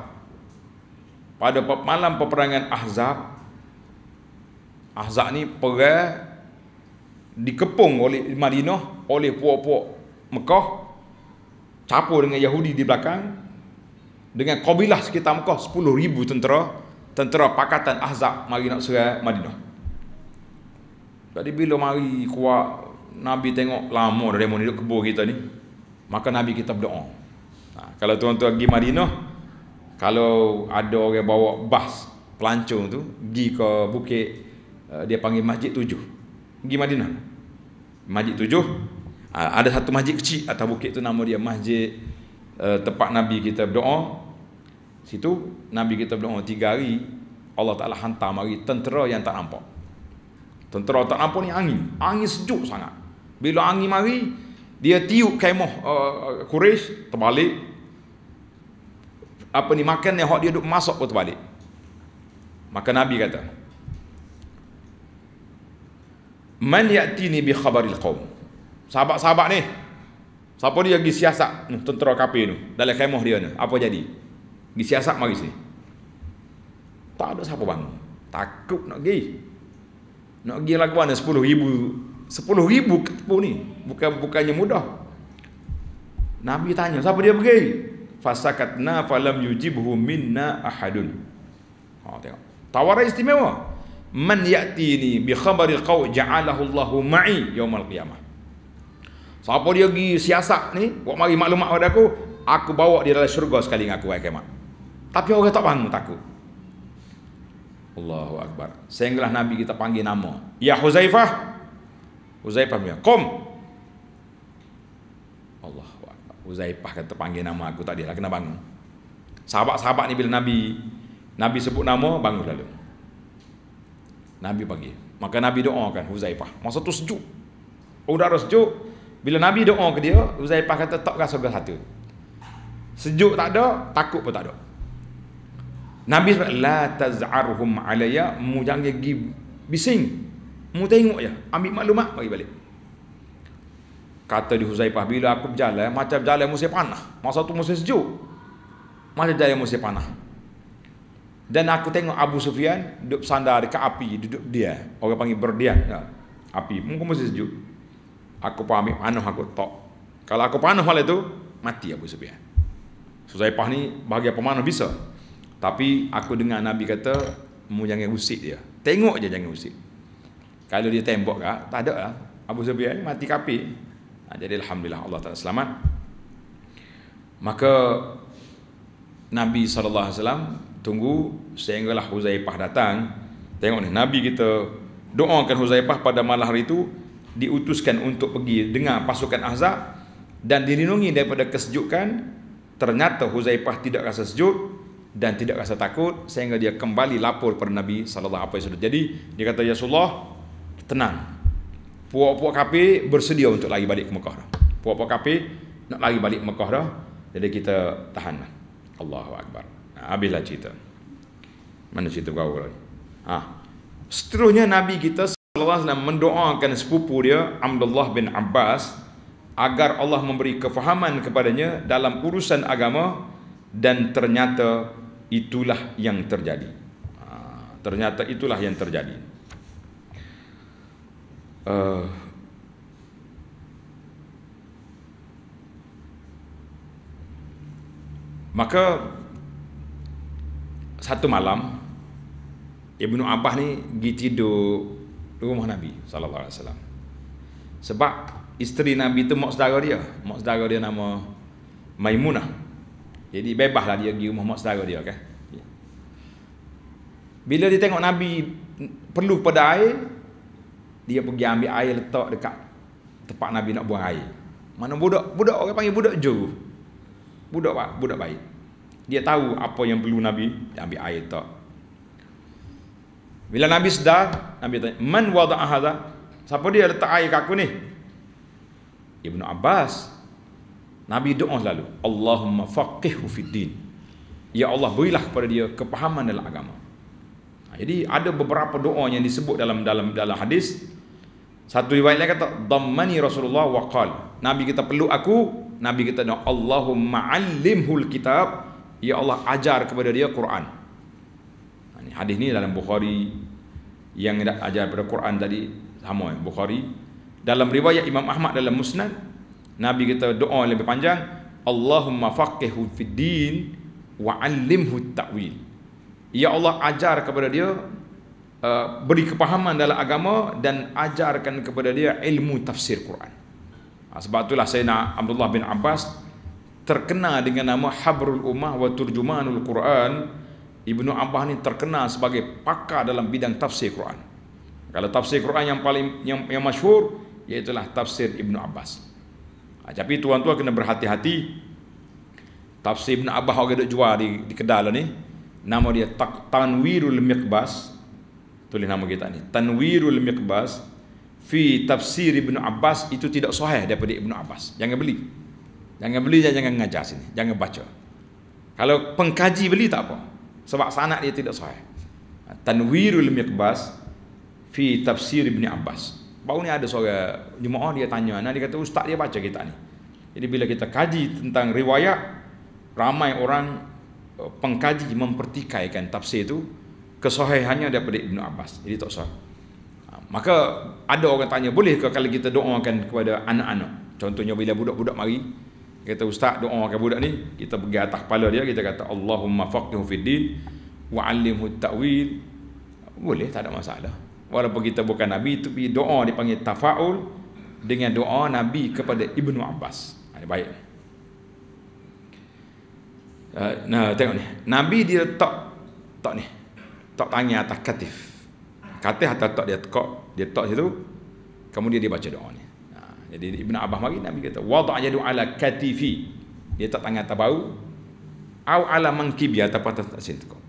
Pada malam peperangan Ahzab. Ahzab ni perang dikepung oleh Madinah oleh puak-puak Mekah capur dengan Yahudi di belakang dengan kabilah sekitar Mekah ribu tentera tentera pakatan Ahzab mari nak serang Madinah. Jadi bila mari kuat Nabi tengok lama dari demo hidup kebo kita ni. Maka Nabi kita berdoa. Ha, kalau tuan-tuan pergi Madinah kalau ada orang bawa bas pelancong tu pergi ke bukit eh, dia panggil Masjid Tujuh. Pergi Madinah. Masjid Tujuh ha, ada satu masjid kecil atau bukit tu nama dia Masjid eh, tempat Nabi kita berdoa Situ Nabi kita berdoa oh, tiga hari Allah Ta'ala hantar mari tentera yang tak nampak Tentera tak nampak ni angin Angin sejuk sangat Bila angin mari Dia tiup kemah uh, eh, eh, Quraish Terbalik Apa ni makan yang dia duduk masak pun terbalik Maka Nabi kata Man yaktini bi khabaril qawm Sahabat-sahabat ni Siapa dia pergi siasat tentera kapir tu Dalam kemah dia ni Apa jadi Disiasat mari sini. Tak ada siapa bangun. Takut nak pergi. Nak pergi lah ke mana? 10 ribu. 10 ribu ketepu ni. Bukan, bukannya mudah. Nabi tanya, siapa dia pergi? Fasakatna falam yujibhu minna ahadun. Ha, tengok. Tawaran istimewa. Man yakti ni bi khabari qaw ja'alahu Allahu ma'i al qiyamah. Siapa dia pergi siasat ni, buat mari maklumat pada aku, aku bawa dia dalam syurga sekali dengan aku. Okay, mak. Tapi orang tak bangun takut. Allahu Akbar. Sehinggalah Nabi kita panggil nama. Ya Huzaifah. Huzaifah punya. Kom. Allahu Akbar. Huzaifah kata panggil nama aku tadi lah. Kena bangun. Sahabat-sahabat ni bila Nabi Nabi sebut nama, bangun lalu. Nabi panggil. Maka Nabi doakan Huzaifah. Masa tu sejuk. Udara sejuk. Bila Nabi doa ke dia, Huzaifah kata tak rasa gelap Sejuk tak ada, takut pun tak ada. Nabi sebut la taz'arhum alayya mu jangan pergi bising. Mu tengok je, ambil maklumat bagi balik. Kata di Huzaifah bila aku berjalan macam berjalan musim panah. Masa tu musim sejuk. Macam berjalan musim panah. Dan aku tengok Abu Sufyan duduk sandar dekat api, duduk dia. Orang panggil berdiam. Ya. Api, mungkin musim sejuk. Aku pun ambil panah aku tok. Kalau aku panah hal itu, mati Abu Sufyan. Huzaifah ni bahagia pemanah bisa. Tapi aku dengar Nabi kata, mu jangan usik dia. Tengok je jangan usik. Kalau dia tembok kah, tak ada lah. Abu Zubair mati kapi. Ha, jadi Alhamdulillah Allah Ta'ala selamat. Maka Nabi SAW tunggu sehinggalah Huzaifah datang. Tengok ni, Nabi kita doakan Huzaifah pada malam hari itu diutuskan untuk pergi dengar pasukan Ahzab dan dilindungi daripada kesejukan ternyata Huzaifah tidak rasa sejuk dan tidak rasa takut sehingga dia kembali lapor kepada Nabi sallallahu alaihi wasallam. Jadi dia kata ya Rasulullah tenang. Puak-puak kafir bersedia untuk lari balik ke Mekah dah. Puak-puak kafir nak lari balik ke Mekah dah. Jadi kita tahan lah. Allahu akbar. Nah, habislah cerita. Mana cerita kau kau ni? Ah. Seterusnya Nabi kita sallallahu alaihi wasallam mendoakan sepupu dia Abdullah bin Abbas agar Allah memberi kefahaman kepadanya dalam urusan agama dan ternyata itulah yang terjadi. Ah, ternyata itulah yang terjadi. Uh, maka satu malam Ibnu Abbas ni pergi tidur rumah Nabi sallallahu alaihi Sebab isteri Nabi tu mak saudara dia, mak saudara dia nama Maimunah. Jadi bebaslah dia pergi rumah mak saudara dia kan. Bila dia tengok Nabi perlu pada air, dia pergi ambil air letak dekat tempat Nabi nak buang air. Mana budak, budak orang panggil budak ju. Budak pak, budak baik. Dia tahu apa yang perlu Nabi, dia ambil air letak. Bila Nabi sedar, Nabi tanya, "Man wada'a hadha?" Siapa dia letak air kat aku ni? Ibnu Abbas. Nabi doa selalu Allahumma faqihhu fid din Ya Allah berilah kepada dia kepahaman dalam agama ha, Jadi ada beberapa doa yang disebut dalam dalam dalam hadis Satu riwayat lain kata Dhammani Rasulullah waqal Nabi kita perlu aku Nabi kita doa Allahumma allimhul kitab Ya Allah ajar kepada dia Quran ha, Hadis ni dalam Bukhari Yang ajar pada Quran tadi Sama Bukhari Dalam riwayat Imam Ahmad dalam Musnad Nabi kita doa lebih panjang Allahumma faqihu fid din wa 'allimhu ta'wil. Ya Allah ajar kepada dia uh, beri kepahaman dalam agama dan ajarkan kepada dia ilmu tafsir Quran. Ha, sebab itulah saya nak Abdullah bin Abbas terkenal dengan nama Habrul Ummah wa Turjumanul Quran. Ibnu Abbas ni terkenal sebagai pakar dalam bidang tafsir Quran. Kalau tafsir Quran yang paling yang, yang masyhur iaitu tafsir Ibnu Abbas. Ha, tapi tuan-tuan kena berhati-hati. Tafsir Ibn Abbas orang duk jual di, di Kedal lah ni. Nama dia tak, Tanwirul Miqbas. Tulis nama kita ni. Tanwirul Miqbas. Fi Tafsir Ibn Abbas. Itu tidak sahih daripada Ibn Abbas. Jangan beli. Jangan beli dan jangan ngajar sini. Jangan baca. Kalau pengkaji beli tak apa. Sebab sanak dia tidak sahih. Ha, Tanwirul Miqbas. Fi Tafsir Ibn Abbas. Baru ni ada seorang jemaah dia tanya anak dia kata ustaz dia baca kitab ni. Jadi bila kita kaji tentang riwayat ramai orang eh, pengkaji mempertikaikan tafsir itu kesahihannya daripada Ibnu Abbas. Jadi tak sah. Ah, maka ada orang tanya boleh ke kalau kita doakan kepada anak-anak? Contohnya bila budak-budak mari kita ustaz doakan budak ni, kita pergi atas kepala dia kita kata Allahumma faqihhu fid din wa 'allimhu ta'wil. Boleh tak ada masalah walaupun kita bukan nabi tapi doa dipanggil tafaul dengan doa nabi kepada Ibnu Abbas. Ha, baik. Ha, nah tengok ni. Nabi dia letak tak ni. Tak tangan atas katif. Katif atas tak dia tekak, dia tak situ. Kemudian dia baca doa ni. Ha, jadi Ibnu Abbas mari nabi kata wada' yadu ala katifi. Dia tak tangan atas bau. Au ala mankibi atas atas sini tekak.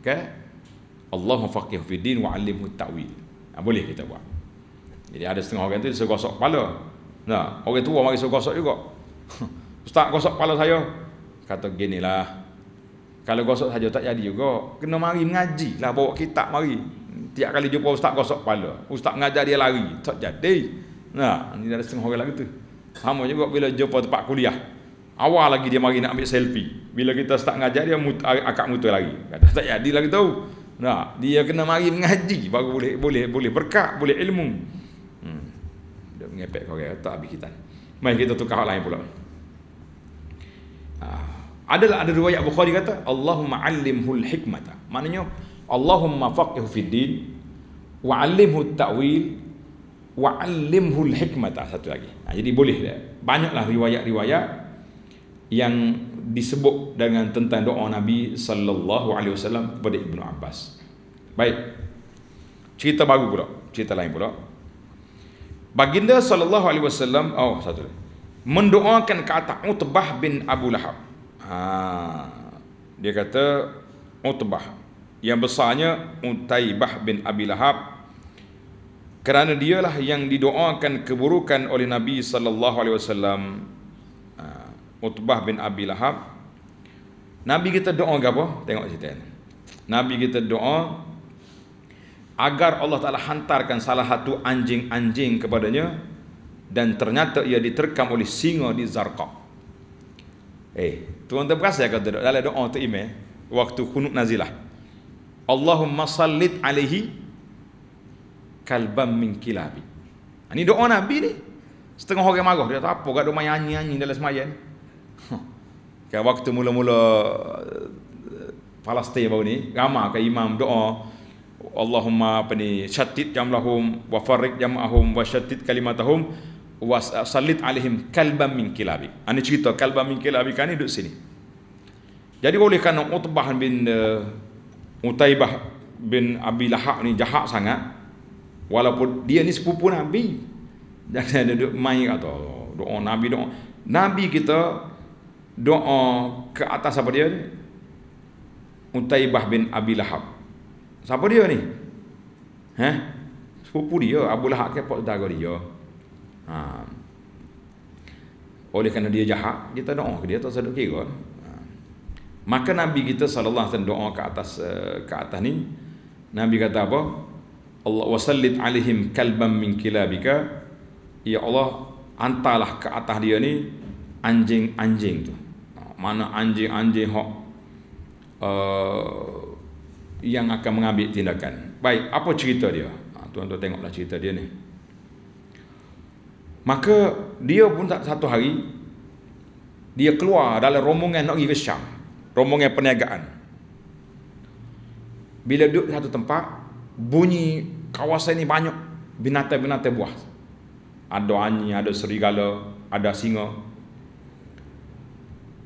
Okay. Allahumma faqih fi din wa 'allimhu ta'wil. Ha, boleh kita buat. Jadi ada setengah orang tu dia gosok kepala. Nah, ha, orang tua mari gosok juga. <laughs> Ustaz gosok kepala saya. Kata ginilah. Kalau gosok saja tak jadi juga, kena mari mengaji lah bawa kitab mari. Tiap kali jumpa ustaz gosok kepala, ustaz ngajar dia lari, tak jadi. Nah, ha, ini ada setengah orang lagi tu. Sama juga bila jumpa tempat kuliah. Awal lagi dia mari nak ambil selfie. Bila kita start ngajar dia mut, akak mutu lagi. Kata tak jadi lagi tahu. Nah dia kena mari mengaji baru boleh boleh boleh berkat, boleh ilmu. Hmm. Dia mengepek kau kata ya. tak habis kita. Mai kita tukar hal lain pula. Ah, adalah ada riwayat Bukhari kata, "Allahumma 'allimhu al-hikmata." Maknanya, "Allahumma faqihhu fid din wa 'allimhu at-ta'wil wa 'allimhu hikmata Satu lagi. Nah, jadi boleh dia. Banyaklah riwayat-riwayat yang disebut dengan tentang doa Nabi sallallahu alaihi wasallam kepada Ibnu Abbas. Baik. Cerita baru pula, cerita lain pula. Baginda sallallahu alaihi wasallam oh satu lagi. Mendoakan kata Utbah bin Abu Lahab. Ha. Dia kata Utbah yang besarnya Utaibah bin Abi Lahab kerana dialah yang didoakan keburukan oleh Nabi sallallahu alaihi wasallam Utbah bin Abi Lahab Nabi kita doa ke apa? Tengok cerita ni Nabi kita doa Agar Allah Ta'ala hantarkan salah satu anjing-anjing kepadanya Dan ternyata ia diterkam oleh singa di Zarqab Eh, tuan-tuan perasa kata doa Dalam doa tu imeh Waktu kunuk nazilah Allahumma sallit alaihi kalbam min kilabi. Ini ha, doa Nabi ni. Setengah orang marah dia tak apa gak doa nyanyi-nyanyi dalam semayan ni. Kan waktu mula-mula eh, Palestin baru ni, ramah kan imam doa Allahumma apa ni, syatid jamlahum wa farrik jamahum wa syatid kalimatahum wa salit alihim kalban min kilabi. Ani cerita kalban min kilabi kan ni duduk sini. Jadi oleh kerana Utbah bin uh, Utaibah bin Abi Lahak ni jahat sangat walaupun dia ni sepupu Nabi dan <laughs> dia duduk main kata oh, doa Nabi doa Nabi kita doa ke atas apa dia ni? Utaibah bin Abi Lahab. Siapa dia ni? Ha? Sepupu dia, Abu Lahab ke pak saudara dia. Ha. Oleh kerana dia jahat, kita doa ke dia tak sedek kira. Ha. Maka Nabi kita sallallahu alaihi wasallam doa ke atas eh, ke atas ni. Nabi kata apa? Allah wasallit alaihim kalban min kilabika. Ya Allah, antalah ke atas dia ni anjing-anjing tu mana anjing-anjing hok uh, yang akan mengambil tindakan. Baik, apa cerita dia? Ah, tuan-tuan tengoklah cerita dia ni. Maka dia pun tak satu hari dia keluar dalam rombongan nak pergi ke Syam, rombongan perniagaan. Bila duduk di satu tempat, bunyi kawasan ini banyak binatang-binatang buas. Ada anjing, ada serigala, ada singa,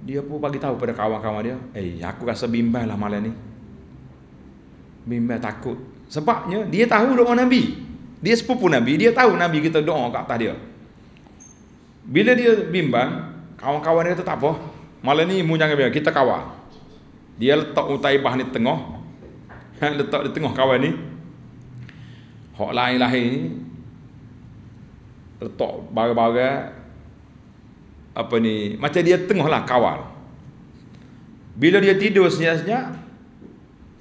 dia pun bagi tahu pada kawan-kawan dia, "Eh, aku rasa bimbang lah malam ni." Bimbang takut. Sebabnya dia tahu doa Nabi. Dia sepupu Nabi, dia tahu Nabi kita doa kat atas dia. Bila dia bimbang, kawan-kawan dia kata, "Tak apa. Malam ni mu jangan bimbang, kita kawal." Dia letak Utaibah ni tengah. <laughs> letak di tengah kawan ni. Hak lain lain ni letak barang-barang apa ni macam dia tengah lah kawal bila dia tidur senyap-senyap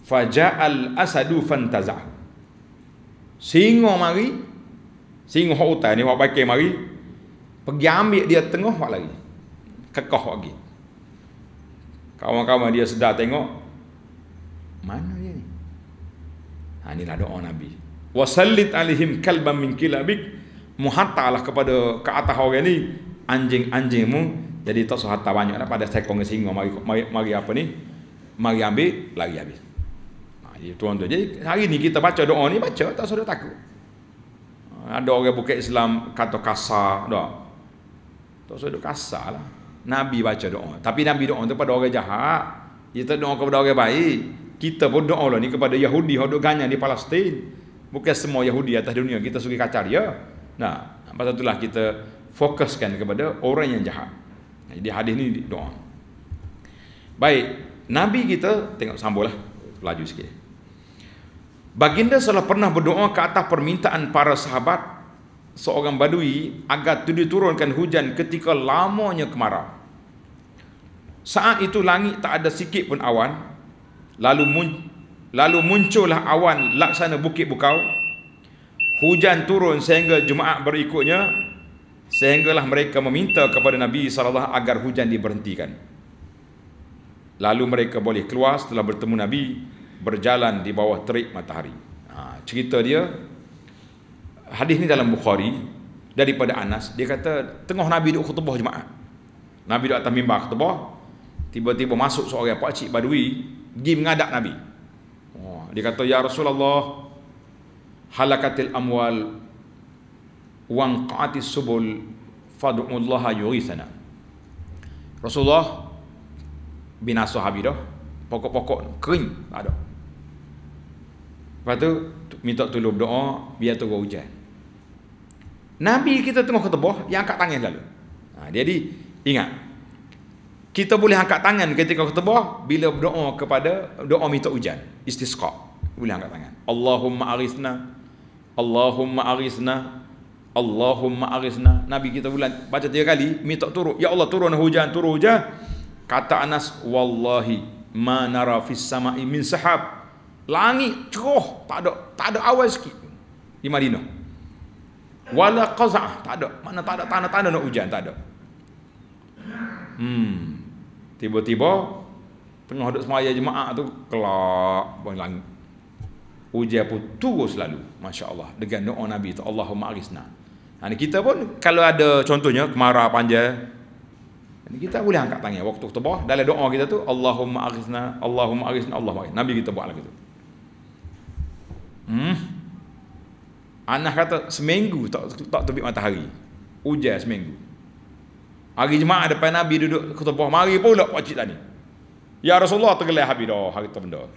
faja'al asadu fantaza singa mari singa hutan ni wak bakai mari pergi ambil dia tengah wak lari kekah lagi kawan-kawan dia sedar tengok mana dia ni ha inilah doa nabi wasallit alihim kalban min kilabik muhatalah kepada ke atas orang ni anjing-anjingmu jadi tak sehat harta banyak nak pada sekong singa mari, mari, mari apa ni mari ambil lagi habis nah, ha, jadi tuan tu jadi hari ni kita baca doa ni baca tak sudah takut ha, ada orang bukan Islam kata kasar doa tak sudah kasar lah Nabi baca doa tapi Nabi doa tu pada orang jahat kita doa kepada orang baik kita pun doa lah ni kepada Yahudi yang duduk ganyan di Palestin. Bukan semua Yahudi atas dunia kita suka kacar dia. Ya? Nah, pasal itulah kita fokuskan kepada orang yang jahat. Jadi hadis ni doa. Baik, Nabi kita tengok sambolah laju sikit. Baginda salah pernah berdoa ke atas permintaan para sahabat seorang badui agar tidak turunkan hujan ketika lamanya kemarau. Saat itu langit tak ada sikit pun awan, lalu mun- lalu muncullah awan laksana bukit bukau. Hujan turun sehingga Jumaat berikutnya sehinggalah mereka meminta kepada Nabi SAW agar hujan diberhentikan. Lalu mereka boleh keluar setelah bertemu Nabi berjalan di bawah terik matahari. Ha, cerita dia, hadis ni dalam Bukhari daripada Anas, dia kata tengah Nabi duduk khutbah jemaah. Nabi duduk atas mimbar khutbah, tiba-tiba masuk seorang pakcik badui, pergi mengadap Nabi. Oh, dia kata, Ya Rasulullah, halakatil amwal wanqati subul fad'ullaha yurisana Rasulullah bin habis dah pokok-pokok kering tak lah ada lepas tu minta tolong doa biar turun hujan Nabi kita tengah ketebah yang angkat tangan lalu ha, jadi ingat kita boleh angkat tangan ketika ketebah bila berdoa kepada doa minta hujan istisqa boleh angkat tangan Allahumma arisna Allahumma arisna Allahumma arisna Nabi kita bulan baca tiga kali minta turun ya Allah turun hujan turun hujan kata Anas wallahi ma nara fis sama'i min sahab langit cerah tak ada tak ada awal sikit di Madinah wala qaza'ah tak ada mana tak ada tanda-tanda nak hujan tak ada hmm tiba-tiba tengah duduk semaya jemaah tu kelak buang langit hujan pun turun selalu masya-Allah dengan doa Nabi tu Allahumma arisna Ha, kita pun kalau ada contohnya kemarah panjang. kita boleh angkat tangan waktu khutbah dalam doa kita tu Allahumma aghizna Allahumma aghizna Allahumma aghizna. Nabi kita buat lagi tu. Hmm. Anak kata seminggu tak tak terbit matahari. Hujan seminggu. Hari Jumaat depan Nabi duduk khutbah mari pula pak cik tadi. Ya Rasulullah tergelar habis dah hari tu benda.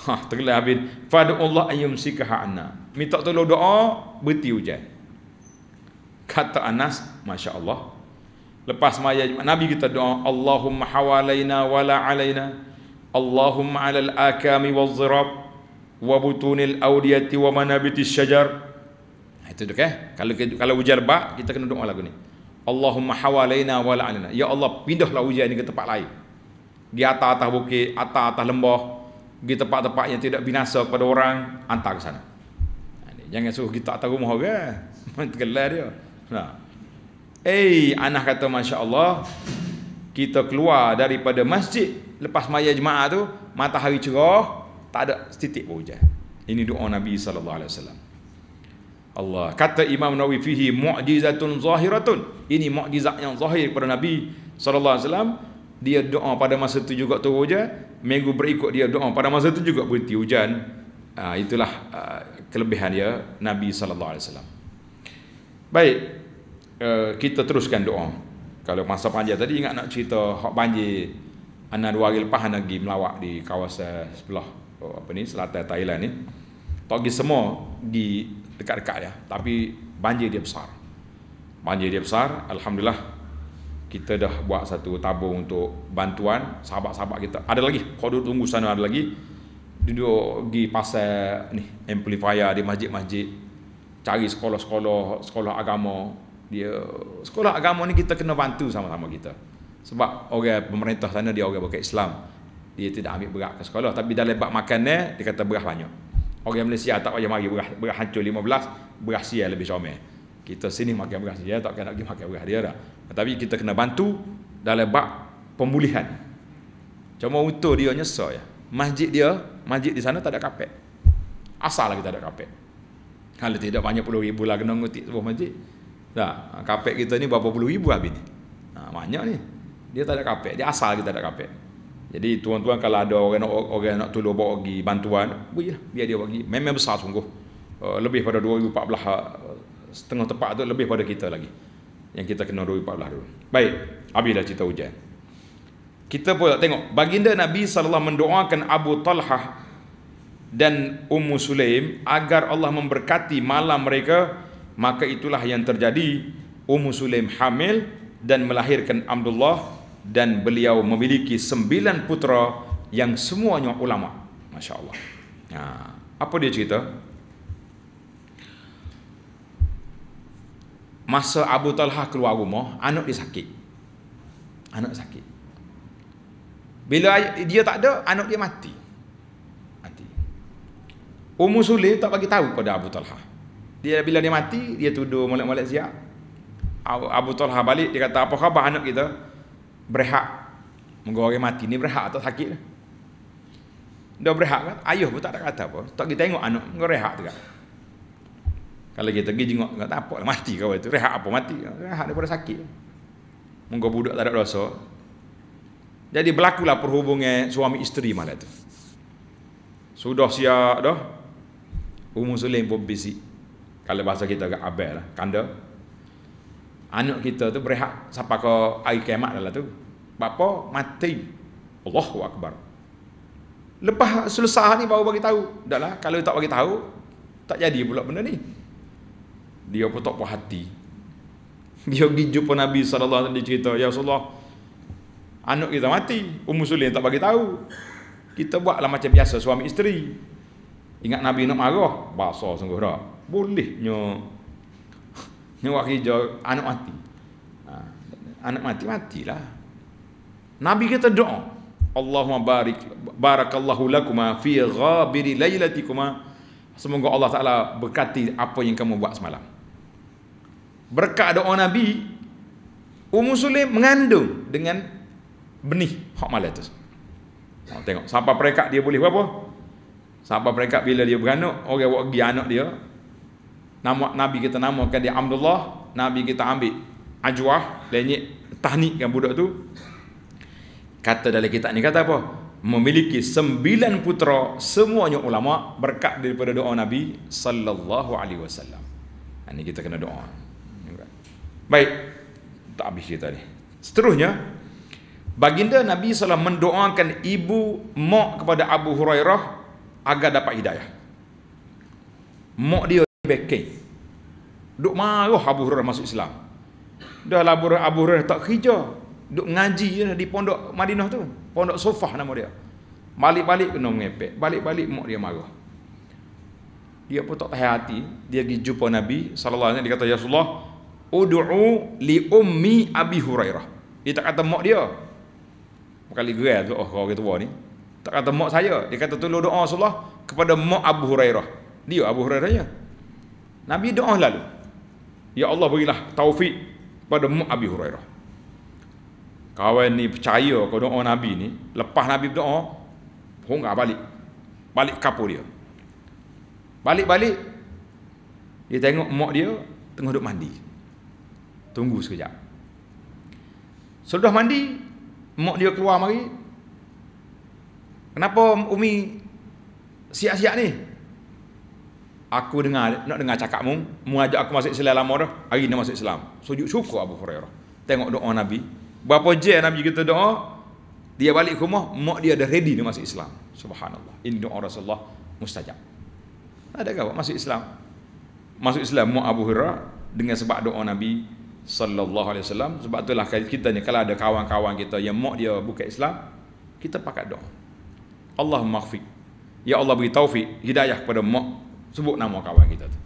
Ha tergelar habis fa'dullah ayyumsikaha anna. Minta tolong doa berhenti hujan kata Anas Masya Allah lepas maya Jumat Nabi kita doa Allahumma hawalaina wala alaina Allahumma alal akami wal zirab wa butunil awdiyati wa manabiti syajar itu dok eh kalau kalau ujar ba kita kena doa lagu ni Allahumma hawalaina wala alaina ya Allah pindahlah ujian ni ke tempat lain di atas-atas bukit atas-atas lembah di tempat-tempat yang tidak binasa kepada orang hantar ke sana jangan suruh kita atas rumah ke <laughs> kan? dia Nah. Eh, anak kata Masya Allah Kita keluar daripada masjid Lepas maya jemaah tu Matahari cerah Tak ada setitik pun hujan Ini doa Nabi SAW Allah kata Imam Nawawi fihi mu'jizatun zahiratun. Ini mukjizat yang zahir kepada Nabi saw. Dia doa pada masa itu juga turun hujan, minggu berikut dia doa pada masa itu juga berhenti hujan. Ha, itulah ha, kelebihan dia Nabi saw. Baik, Eh, kita teruskan doa. Kalau masa panjang tadi ingat nak cerita hak banjir anak dua hari lepas ana pergi melawat di kawasan sebelah oh, apa ni selatan Thailand ni. Tak pergi semua di dekat-dekat ya. tapi banjir dia besar. Banjir dia besar, alhamdulillah kita dah buat satu tabung untuk bantuan sahabat-sahabat kita. Ada lagi, kau tunggu sana ada lagi. Duduk pergi pasal ni amplifier di masjid-masjid cari sekolah-sekolah sekolah agama dia sekolah agama ni kita kena bantu sama-sama kita sebab orang pemerintah sana dia orang bukan Islam dia tidak ambil berat ke sekolah tapi dalam bab makan ni dia kata berat banyak orang Malaysia tak payah mari berat, berat hancur 15 berat sia lebih somel kita sini makan berat sia tak kena pergi makan berat dia dah tapi kita kena bantu dalam bab pemulihan cuma untuk dia nyesal ya masjid dia masjid di sana tak ada kapet asal lagi tak ada kapet kalau tidak banyak puluh ribu lah kena ngutik sebuah masjid Dah, ah, kapek kita ni berapa puluh ribu habis ni. Ha, banyak ni. Dia tak ada kapek. Dia asal kita tak ada kapek. Jadi tuan-tuan kalau ada orang nak orang nak tolong bawa pergi bantuan, bolehlah biar dia bagi. Memang besar sungguh. Eh, lebih pada 2014 eh, setengah tepat tu lebih pada kita lagi. Yang kita kena 2014 dulu. Baik, habislah cerita hujan. Kita pula tengok baginda Nabi sallallahu mendoakan Abu Talha dan Ummu Sulaim agar Allah memberkati malam mereka maka itulah yang terjadi Ummu Sulaim hamil dan melahirkan Abdullah dan beliau memiliki sembilan putera yang semuanya ulama Masya Allah ha. apa dia cerita masa Abu Talha keluar rumah anak dia sakit anak sakit bila dia tak ada anak dia mati mati Ummu Sulaim tak bagi tahu pada Abu Talha dia bila dia mati dia tuduh molek-molek siap Abu, Abu Talha balik dia kata apa khabar anak kita berhak moga orang mati ni berhak atau sakit lah. dia berhak kan ayuh pun tak ada kata apa tak kita tengok anak moga rehat juga kalau kita pergi tengok tak apa lah mati kau itu rehat apa mati rehat daripada sakit moga budak tak ada dosa jadi berlakulah perhubungan suami isteri malam tu sudah siap dah Umur Sulim pun bisik kalau bahasa kita agak abel lah, kanda. Anak kita tu berehat siapa ke air kemat dalam tu. Bapa mati. Allahu Akbar. Lepas selesai ni baru bagi tahu. Dahlah, kalau tak bagi tahu, tak jadi pula benda ni. Dia pun tak puas hati. <laughs> Dia pergi jumpa Nabi SAW dia cerita, Ya Rasulullah, anak kita mati. Umur Sulim tak bagi tahu. Kita buatlah macam biasa suami isteri. Ingat Nabi nak marah? Basah sungguh tak bolehnya <laughs> nyawa kerja anak mati ha, anak mati matilah nabi kita doa Allahumma barik barakallahu lakuma fi ghabiri lailatikuma semoga Allah taala berkati apa yang kamu buat semalam berkat doa nabi Ummu Sulaim mengandung dengan benih hak malam tu ha, tengok siapa perekat dia boleh berapa siapa perekat bila dia beranak orang buat pergi anak dia nama nabi kita nama ke dia Abdullah nabi kita ambil ajwah lenyek tahnikkan budak tu kata dalam kitab ni kata apa memiliki sembilan putera semuanya ulama berkat daripada doa nabi sallallahu alaihi wasallam ini ha, kita kena doa baik tak habis cerita ni seterusnya baginda nabi sallallahu alaihi wasallam mendoakan ibu mak kepada abu hurairah agar dapat hidayah mak dia Pekin. Duk marah Abu Hurairah masuk Islam. Dah lah Abu Hurairah tak kerja. Duk ngaji di pondok Madinah tu. Pondok Sofah nama dia. Balik-balik kena mengepek. Balik-balik mak dia marah. Dia pun tak tahan hati. Dia pergi jumpa Nabi SAW. Dia kata, Ya Rasulullah, Udu'u li ummi Abi Hurairah. Dia tak kata mak dia. Bukali gerai tu, oh kau kata ni. Tak kata mak saya. Dia kata, tolong doa Rasulullah kepada mak Abu Hurairah. Dia Abu Hurairah ya. Nabi doa lalu. Ya Allah berilah taufik pada Mu Abi Hurairah. Kawan ni percaya kau doa Nabi ni, lepas Nabi berdoa, hongga balik. Balik kapur dia. Balik-balik, dia tengok mak dia tengah duduk mandi. Tunggu sekejap. Sudah mandi, mak dia keluar mari. Kenapa Umi siap-siap ni? aku dengar nak dengar cakap mu mu ajak aku masuk Islam lama dah hari ni masuk Islam sujud syukur Abu Hurairah tengok doa Nabi berapa je Nabi kita doa dia balik ke rumah mak dia dah ready dia masuk Islam subhanallah ini doa Rasulullah mustajab ada kau masuk Islam masuk Islam mu Abu Hurairah dengan sebab doa Nabi sallallahu alaihi wasallam sebab itulah kita ni kalau ada kawan-kawan kita yang mak dia buka Islam kita pakat doa Allah khfi ya Allah beri taufik hidayah kepada mak sebut nama kawan kita tu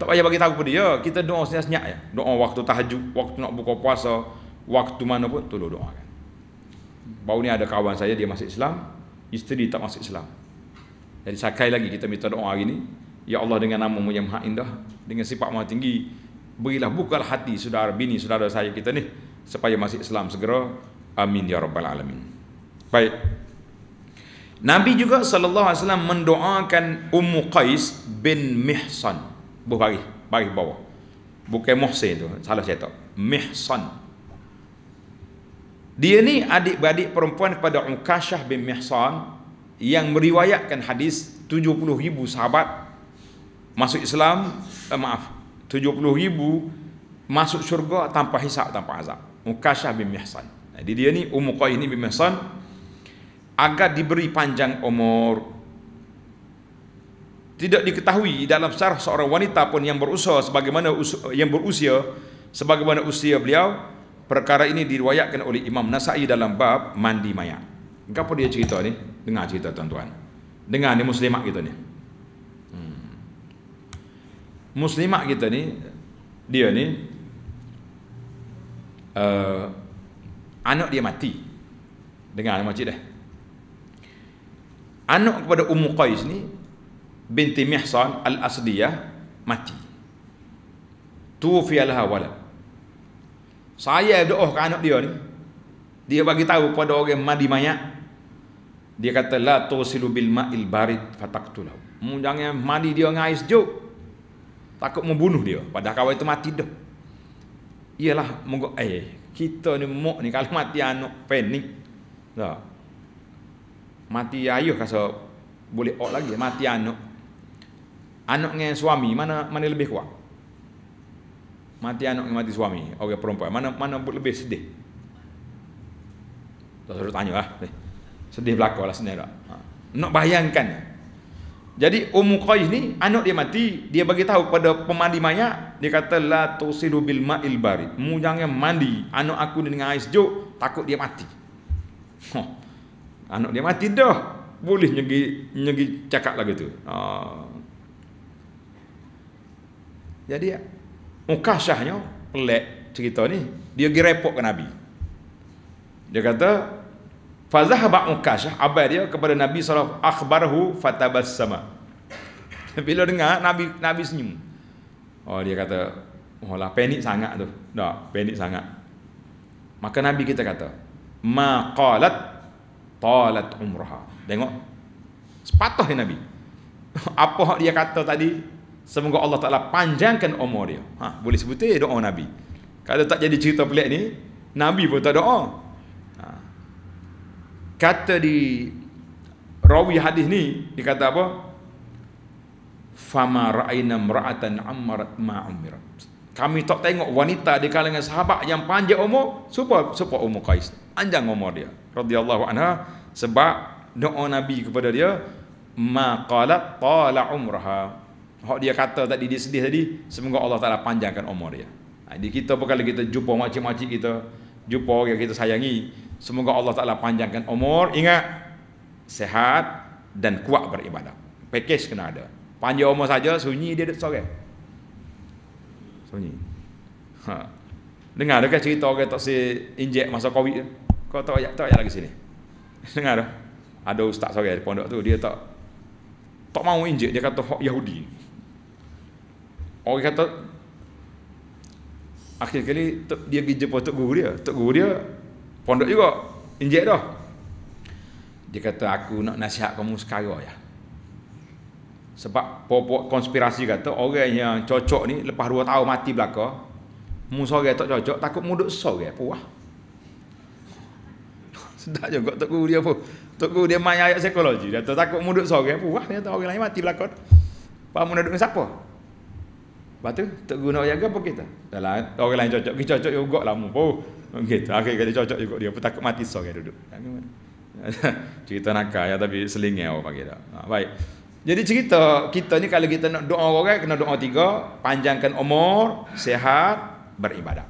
tak payah bagi tahu pada dia kita doa senyap-senyap ya doa waktu tahajud waktu nak buka puasa waktu mana pun tu doa kan baru ni ada kawan saya dia masuk Islam isteri tak masuk Islam jadi sakai lagi kita minta doa hari ni ya Allah dengan nama yang maha indah dengan sifat maha tinggi berilah bukalah hati saudara bini saudara saya kita ni supaya masuk Islam segera amin ya rabbal alamin baik Nabi juga sallallahu alaihi wasallam mendoakan Ummu Qais bin Mihsan. Bukhari, bagi bawah. Bukan Muhsin tu, salah saya tak. Mihsan. Dia ni adik-beradik perempuan kepada Ukashah bin Mihsan yang meriwayatkan hadis 70 ribu sahabat masuk Islam, eh, maaf, ribu masuk syurga tanpa hisap, tanpa azab. Ukashah bin Mihsan. Jadi dia ni, Ummu Qais ni bin Mihsan, agar diberi panjang umur. Tidak diketahui dalam syarah seorang wanita pun yang berusia sebagaimana yang berusia sebagaimana usia beliau, perkara ini diriwayatkan oleh Imam Nasa'i dalam bab mandi mayat. Kenapa dia cerita ni? Dengar cerita tuan-tuan. Dengar ni muslimat kita ni. Hmm. Muslimat kita ni dia ni uh, anak dia mati. Dengar makcik dah anak kepada Ummu Qais ni binti Mihsan Al-Asdiyah mati. Tu fi al Saya doa ke anak dia ni. Dia bagi tahu pada orang yang mandi mayat. Dia kata la tusilu bil ma'il barid fataqtulahu. Mu jangan mandi dia dengan air sejuk. Takut membunuh dia. Padahal kawan itu mati dah. Iyalah, moga eh kita ni mok ni kalau mati anak panik. Tak mati ayah kaso boleh ok lagi mati anak anak dengan suami mana mana lebih kuat mati anak dengan mati suami orang okay, perempuan mana mana lebih sedih tak suruh tanya lah eh, sedih belakang lah sebenarnya ha. nak bayangkan jadi umu Qais ni anak dia mati dia bagi tahu pada pemandi mayat dia kata la tusilu bil ma'il bari mu jangan mandi anak aku ni dengan air sejuk takut dia mati Anak dia mati dah. Boleh nyegi nyegi cakap lagi tu. Ha. Jadi ukasahnya pelik cerita ni. Dia pergi repot ke Nabi. Dia kata fazahaba ukasah abai dia kepada Nabi SAW akhbarahu fatabassama. <laughs> Bila dengar Nabi Nabi senyum. Oh dia kata Oh lah, panik sangat tu. Tak, panik sangat. Maka Nabi kita kata, Ma qalat talat umraha. Tengok. Sepatah dia Nabi. <laughs> Apa hak dia kata tadi? Semoga Allah Taala panjangkan umur dia. Ha, boleh sebut dia eh doa Nabi. Kalau tak jadi cerita pelik ni, Nabi pun tak doa. Ha. Kata di rawi hadis ni, dia kata apa? Fama ra'ina mra'atan ammarat ma'umirat. Kami tak tengok wanita di kalangan sahabat yang panjang umur, super super umur kais Panjang umur dia radhiyallahu anha sebab doa Nabi kepada dia maqalat tala umraha. Hak dia kata tadi dia sedih tadi semoga Allah Taala panjangkan umur dia. Jadi ha, kita pun kalau kita jumpa macam macam kita, jumpa orang yang kita sayangi, semoga Allah Taala panjangkan umur, ingat sehat dan kuat beribadah. Package kena ada. Panjang umur saja sunyi dia dekat sorang. Sunyi. Ha. Dengar dekat cerita orang tak si injek masa Covid kau tak payah, tak payah lagi sini. <laughs> Dengar tu. Ada ustaz sore di pondok tu, dia tak tak mau injek, dia kata hak Yahudi. Orang kata akhir kali dia pergi jumpa tok guru dia. Tok guru dia pondok juga. Injek dah. Dia kata aku nak nasihat kamu sekarang ya. Sebab popok konspirasi kata orang yang cocok ni lepas 2 tahun mati belaka, mu sore tak cocok, takut muduk sore puah. Sedap je kok tokku dia apa? Tokku dia maya ayat psikologi. Dia tak takut mudut sorang apa? Wah, dia tahu orang lain mati belakon. Apa mun duduk siapa? Lepas tu, Tok Guru nak jaga apa kita? Dalam orang lain cocok, kita cocok juga lah mu. Oh, gitu. Akhir kata cocok juga dia, pun takut mati sore duduk. <laughs> cerita nakal ya, tapi selingnya apa panggil tak. Ha, baik. Jadi cerita kita ni kalau kita nak doa orang, kena doa tiga. Panjangkan umur, sehat, beribadat.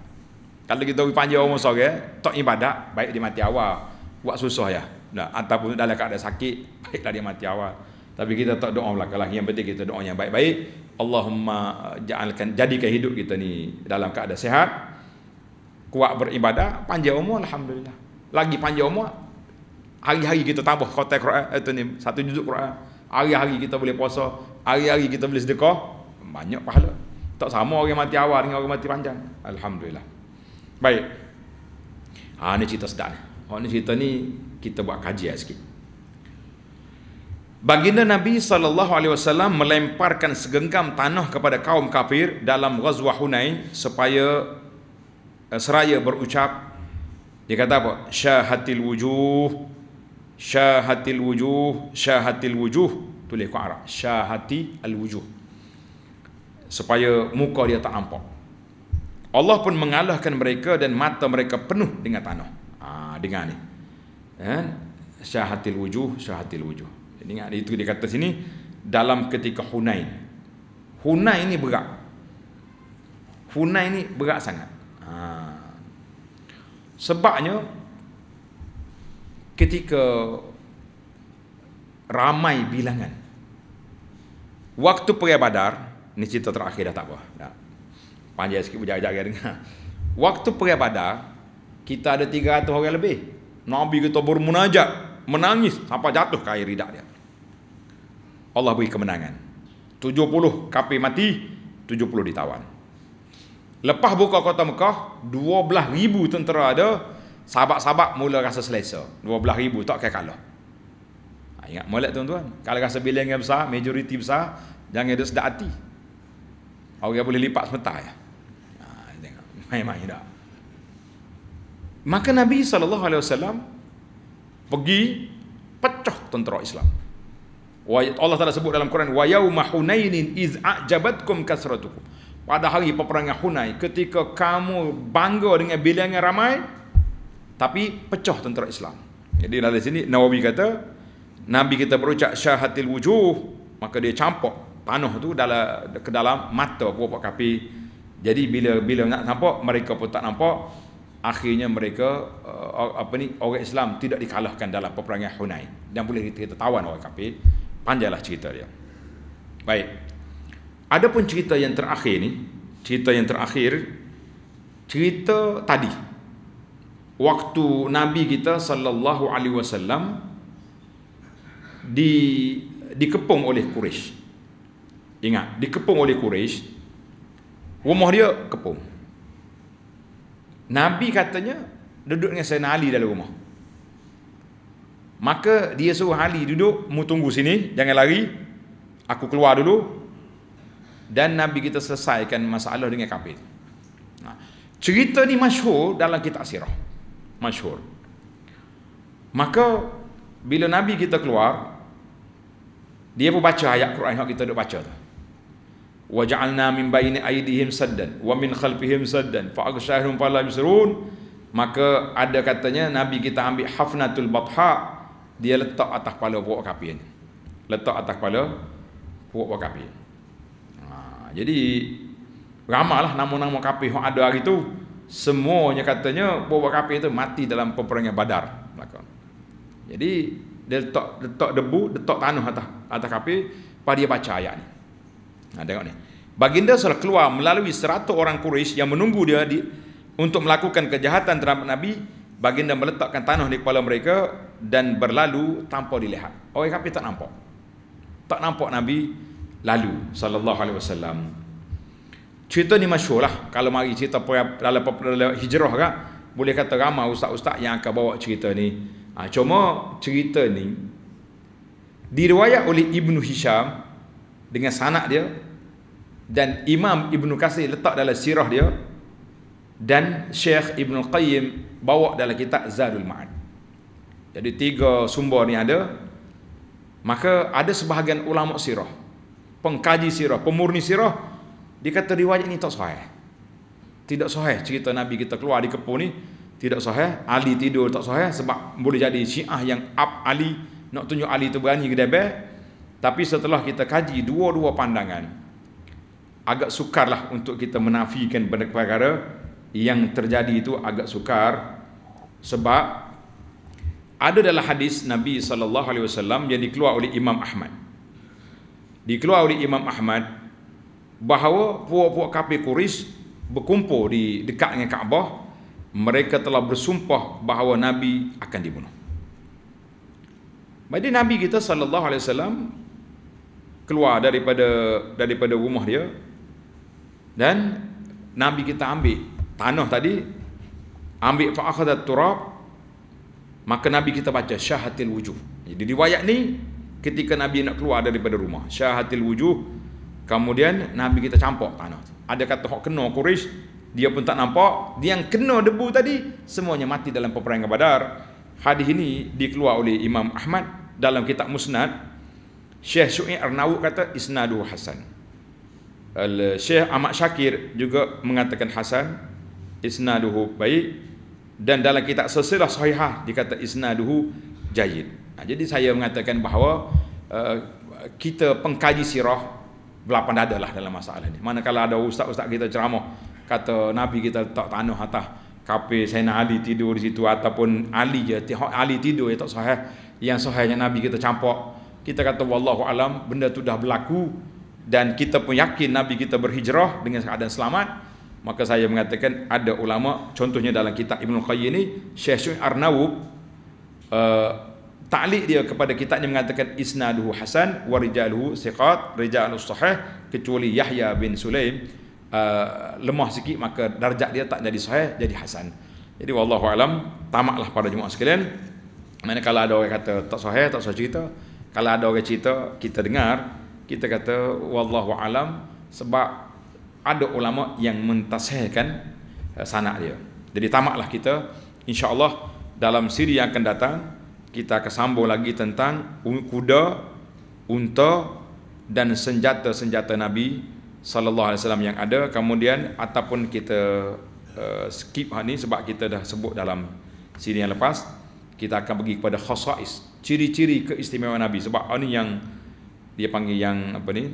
Kalau kita panjang umur sore, eh, tak ibadat. baik dia mati awal buat susah ya. Nah, ataupun dalam keadaan sakit, <laughs> baiklah dia mati awal. Tapi kita tak doa belakang lah. Yang penting kita doa yang baik-baik. Allahumma eh, jadikan, jadikan hidup kita ni dalam keadaan sehat, kuat beribadah, panjang umur, Alhamdulillah. Lagi panjang umur, hari-hari kita tambah kotak Quran, itu eh, ni, satu juzuk Quran. Hari-hari kita boleh puasa, hari-hari kita boleh sedekah, banyak pahala. Tak sama orang mati awal dengan orang mati panjang. Alhamdulillah. Baik. Ha, ini cerita sedap ni. Hak ni cerita ni kita buat kajian sikit. Baginda Nabi sallallahu alaihi wasallam melemparkan segenggam tanah kepada kaum kafir dalam Ghazwah Hunain supaya eh, seraya berucap dia kata apa? Syahatil wujuh Syahatil wujuh Syahatil wujuh Tulis kuat Arab Syahati al wujuh Supaya muka dia tak ampak Allah pun mengalahkan mereka Dan mata mereka penuh dengan tanah dengar ni. Kan? Syahatil wujuh, syahatil wujuh. Jadi ingat itu dia kata sini dalam ketika Hunain. Hunain ni berat. Hunain ni berat sangat. Ha. Sebabnya ketika ramai bilangan waktu perang Badar, ni cerita terakhir dah tak apa. Panjang sikit bujang jaga dengar. Waktu perang Badar, kita ada 300 orang lebih Nabi kita bermunajat menangis sampai jatuh ke air ridak dia Allah beri kemenangan 70 kapi mati 70 ditawan lepas buka kota Mekah 12 ribu tentera ada sahabat-sahabat mula rasa selesa 12 ribu tak kaya kalah ha, ingat molek tuan-tuan kalau rasa bilangan besar majoriti besar jangan ada sedap hati orang boleh lipat sementara ya. Ha, main-main dah Maka Nabi sallallahu alaihi wasallam pergi pecah tentera Islam. Allah Taala sebut dalam Quran wa yauma hunainin iz ajabatkum kasratukum. Pada hari peperangan Hunain ketika kamu bangga dengan bilangan ramai tapi pecah tentera Islam. Jadi dari sini Nawawi kata Nabi kita berucap syahatil wujuh maka dia campak panah tu dalam ke dalam mata buah-buah kapi. Jadi bila bila nak nampak mereka pun tak nampak akhirnya mereka uh, apa ni orang Islam tidak dikalahkan dalam peperangan Hunain dan boleh kita tawan orang kafir panjanglah cerita dia baik ada pun cerita yang terakhir ni cerita yang terakhir cerita tadi waktu nabi kita sallallahu alaihi wasallam di dikepung oleh Quraisy ingat dikepung oleh Quraisy rumah dia kepung Nabi katanya duduk dengan Sayyidina Ali dalam rumah. Maka dia suruh Ali duduk, mu tunggu sini, jangan lari. Aku keluar dulu. Dan Nabi kita selesaikan masalah dengan kafir. Nah, cerita ni masyhur dalam kitab sirah. Masyhur. Maka bila Nabi kita keluar, dia pun baca ayat Quran yang kita duduk baca tu waj'alna min baini aydihim saddan wa min khalfihim saddan fa aghshahum falam yusrun maka ada katanya nabi kita ambil hafnatul batha dia letak atas kepala puak kafir letak atas kepala puak puak kafir ha, jadi ramalah nama-nama kapi, yang ada hari tu semuanya katanya puak kapi itu mati dalam peperangan badar belakang jadi dia letak, letak debu letak tanah atas atas kafir pada dia baca ayat ni Ha, tengok ni. Baginda sudah keluar melalui 100 orang Quraisy yang menunggu dia di, untuk melakukan kejahatan terhadap Nabi. Baginda meletakkan tanah di kepala mereka dan berlalu tanpa dilihat. Orang kafir tak nampak. Tak nampak Nabi lalu sallallahu alaihi wasallam. Cerita ni masyur lah. Kalau mari cerita dalam, dalam hijrah kan. Boleh kata ramai ustaz-ustaz yang akan bawa cerita ni. Ha, cuma cerita ni. Diriwayat oleh Ibnu Hisham dengan sanak dia dan Imam Ibn Qasir letak dalam sirah dia dan Syekh Ibn Qayyim bawa dalam kitab Zadul Ma'ad jadi tiga sumber ni ada maka ada sebahagian ulama sirah pengkaji sirah, pemurni sirah dia kata riwayat ni tak sahih tidak sahih cerita Nabi kita keluar di kepo ni tidak sahih Ali tidur tak sahih sebab boleh jadi syiah yang up Ali nak tunjuk Ali tu berani ke debel tapi setelah kita kaji dua-dua pandangan, agak sukarlah untuk kita menafikan benda perkara yang terjadi itu agak sukar sebab ada dalam hadis Nabi saw yang dikeluar oleh Imam Ahmad. Dikeluar oleh Imam Ahmad bahawa puak-puak kafir kuris berkumpul di dekat dengan Kaabah, mereka telah bersumpah bahawa Nabi akan dibunuh. Jadi Nabi kita saw keluar daripada daripada rumah dia dan nabi kita ambil tanah tadi ambil fa akhadat turab maka nabi kita baca syahatil wujuh jadi riwayat ni ketika nabi nak keluar daripada rumah syahatil wujuh kemudian nabi kita campak tanah tu ada kata hok kena Quraisy dia pun tak nampak dia yang kena debu tadi semuanya mati dalam peperangan badar hadis ini dikeluarkan oleh imam ahmad dalam kitab musnad Syekh Syu'i Arnawu kata isnadu hasan. Al Syekh Ahmad Syakir juga mengatakan hasan isnaduhu baik dan dalam kitab sesilah sahihah dikata isnaduhu jayid. Nah, ha, jadi saya mengatakan bahawa uh, kita pengkaji sirah belapan dada lah dalam masalah ini. Manakala ada ustaz-ustaz kita ceramah kata Nabi kita tak tanah atas kape Sayyidina Ali tidur di situ ataupun Ali je, Ali tidur ya tak sahih. Yang sahihnya Nabi kita campak kita kata wallahu alam benda tu dah berlaku dan kita pun yakin nabi kita berhijrah dengan keadaan selamat maka saya mengatakan ada ulama contohnya dalam kitab Ibnu Qayyim ini Syekh Syu'ib Arnawub uh, eh, Ta'liq dia kepada kitabnya mengatakan isnaduhu hasan wa rijaluhu siqat rijalu sahih kecuali Yahya bin Sulaim uh, lemah sikit maka darjat dia tak jadi sahih jadi hasan. Jadi wallahu alam tamaklah pada jemaah sekalian. Manakala ada orang kata tak sahih tak sahih cerita kalau ada orang cerita kita dengar kita kata wallahu alam sebab ada ulama yang mentasihkan uh, sanak dia jadi tamaklah kita insya Allah dalam siri yang akan datang kita akan sambung lagi tentang kuda unta dan senjata-senjata nabi sallallahu alaihi wasallam yang ada kemudian ataupun kita uh, skip hari ni sebab kita dah sebut dalam siri yang lepas kita akan pergi kepada khasais ciri-ciri keistimewaan Nabi sebab ini yang dia panggil yang apa ni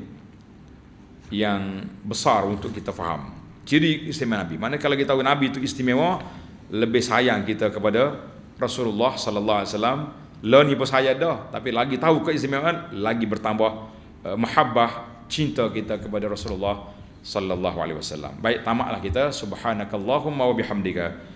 yang besar untuk kita faham ciri istimewa Nabi mana kalau kita tahu Nabi itu istimewa lebih sayang kita kepada Rasulullah sallallahu alaihi wasallam learn ibu saya dah tapi lagi tahu keistimewaan lagi bertambah uh, mahabbah cinta kita kepada Rasulullah sallallahu alaihi wasallam baik tamaklah kita subhanakallahumma wa bihamdika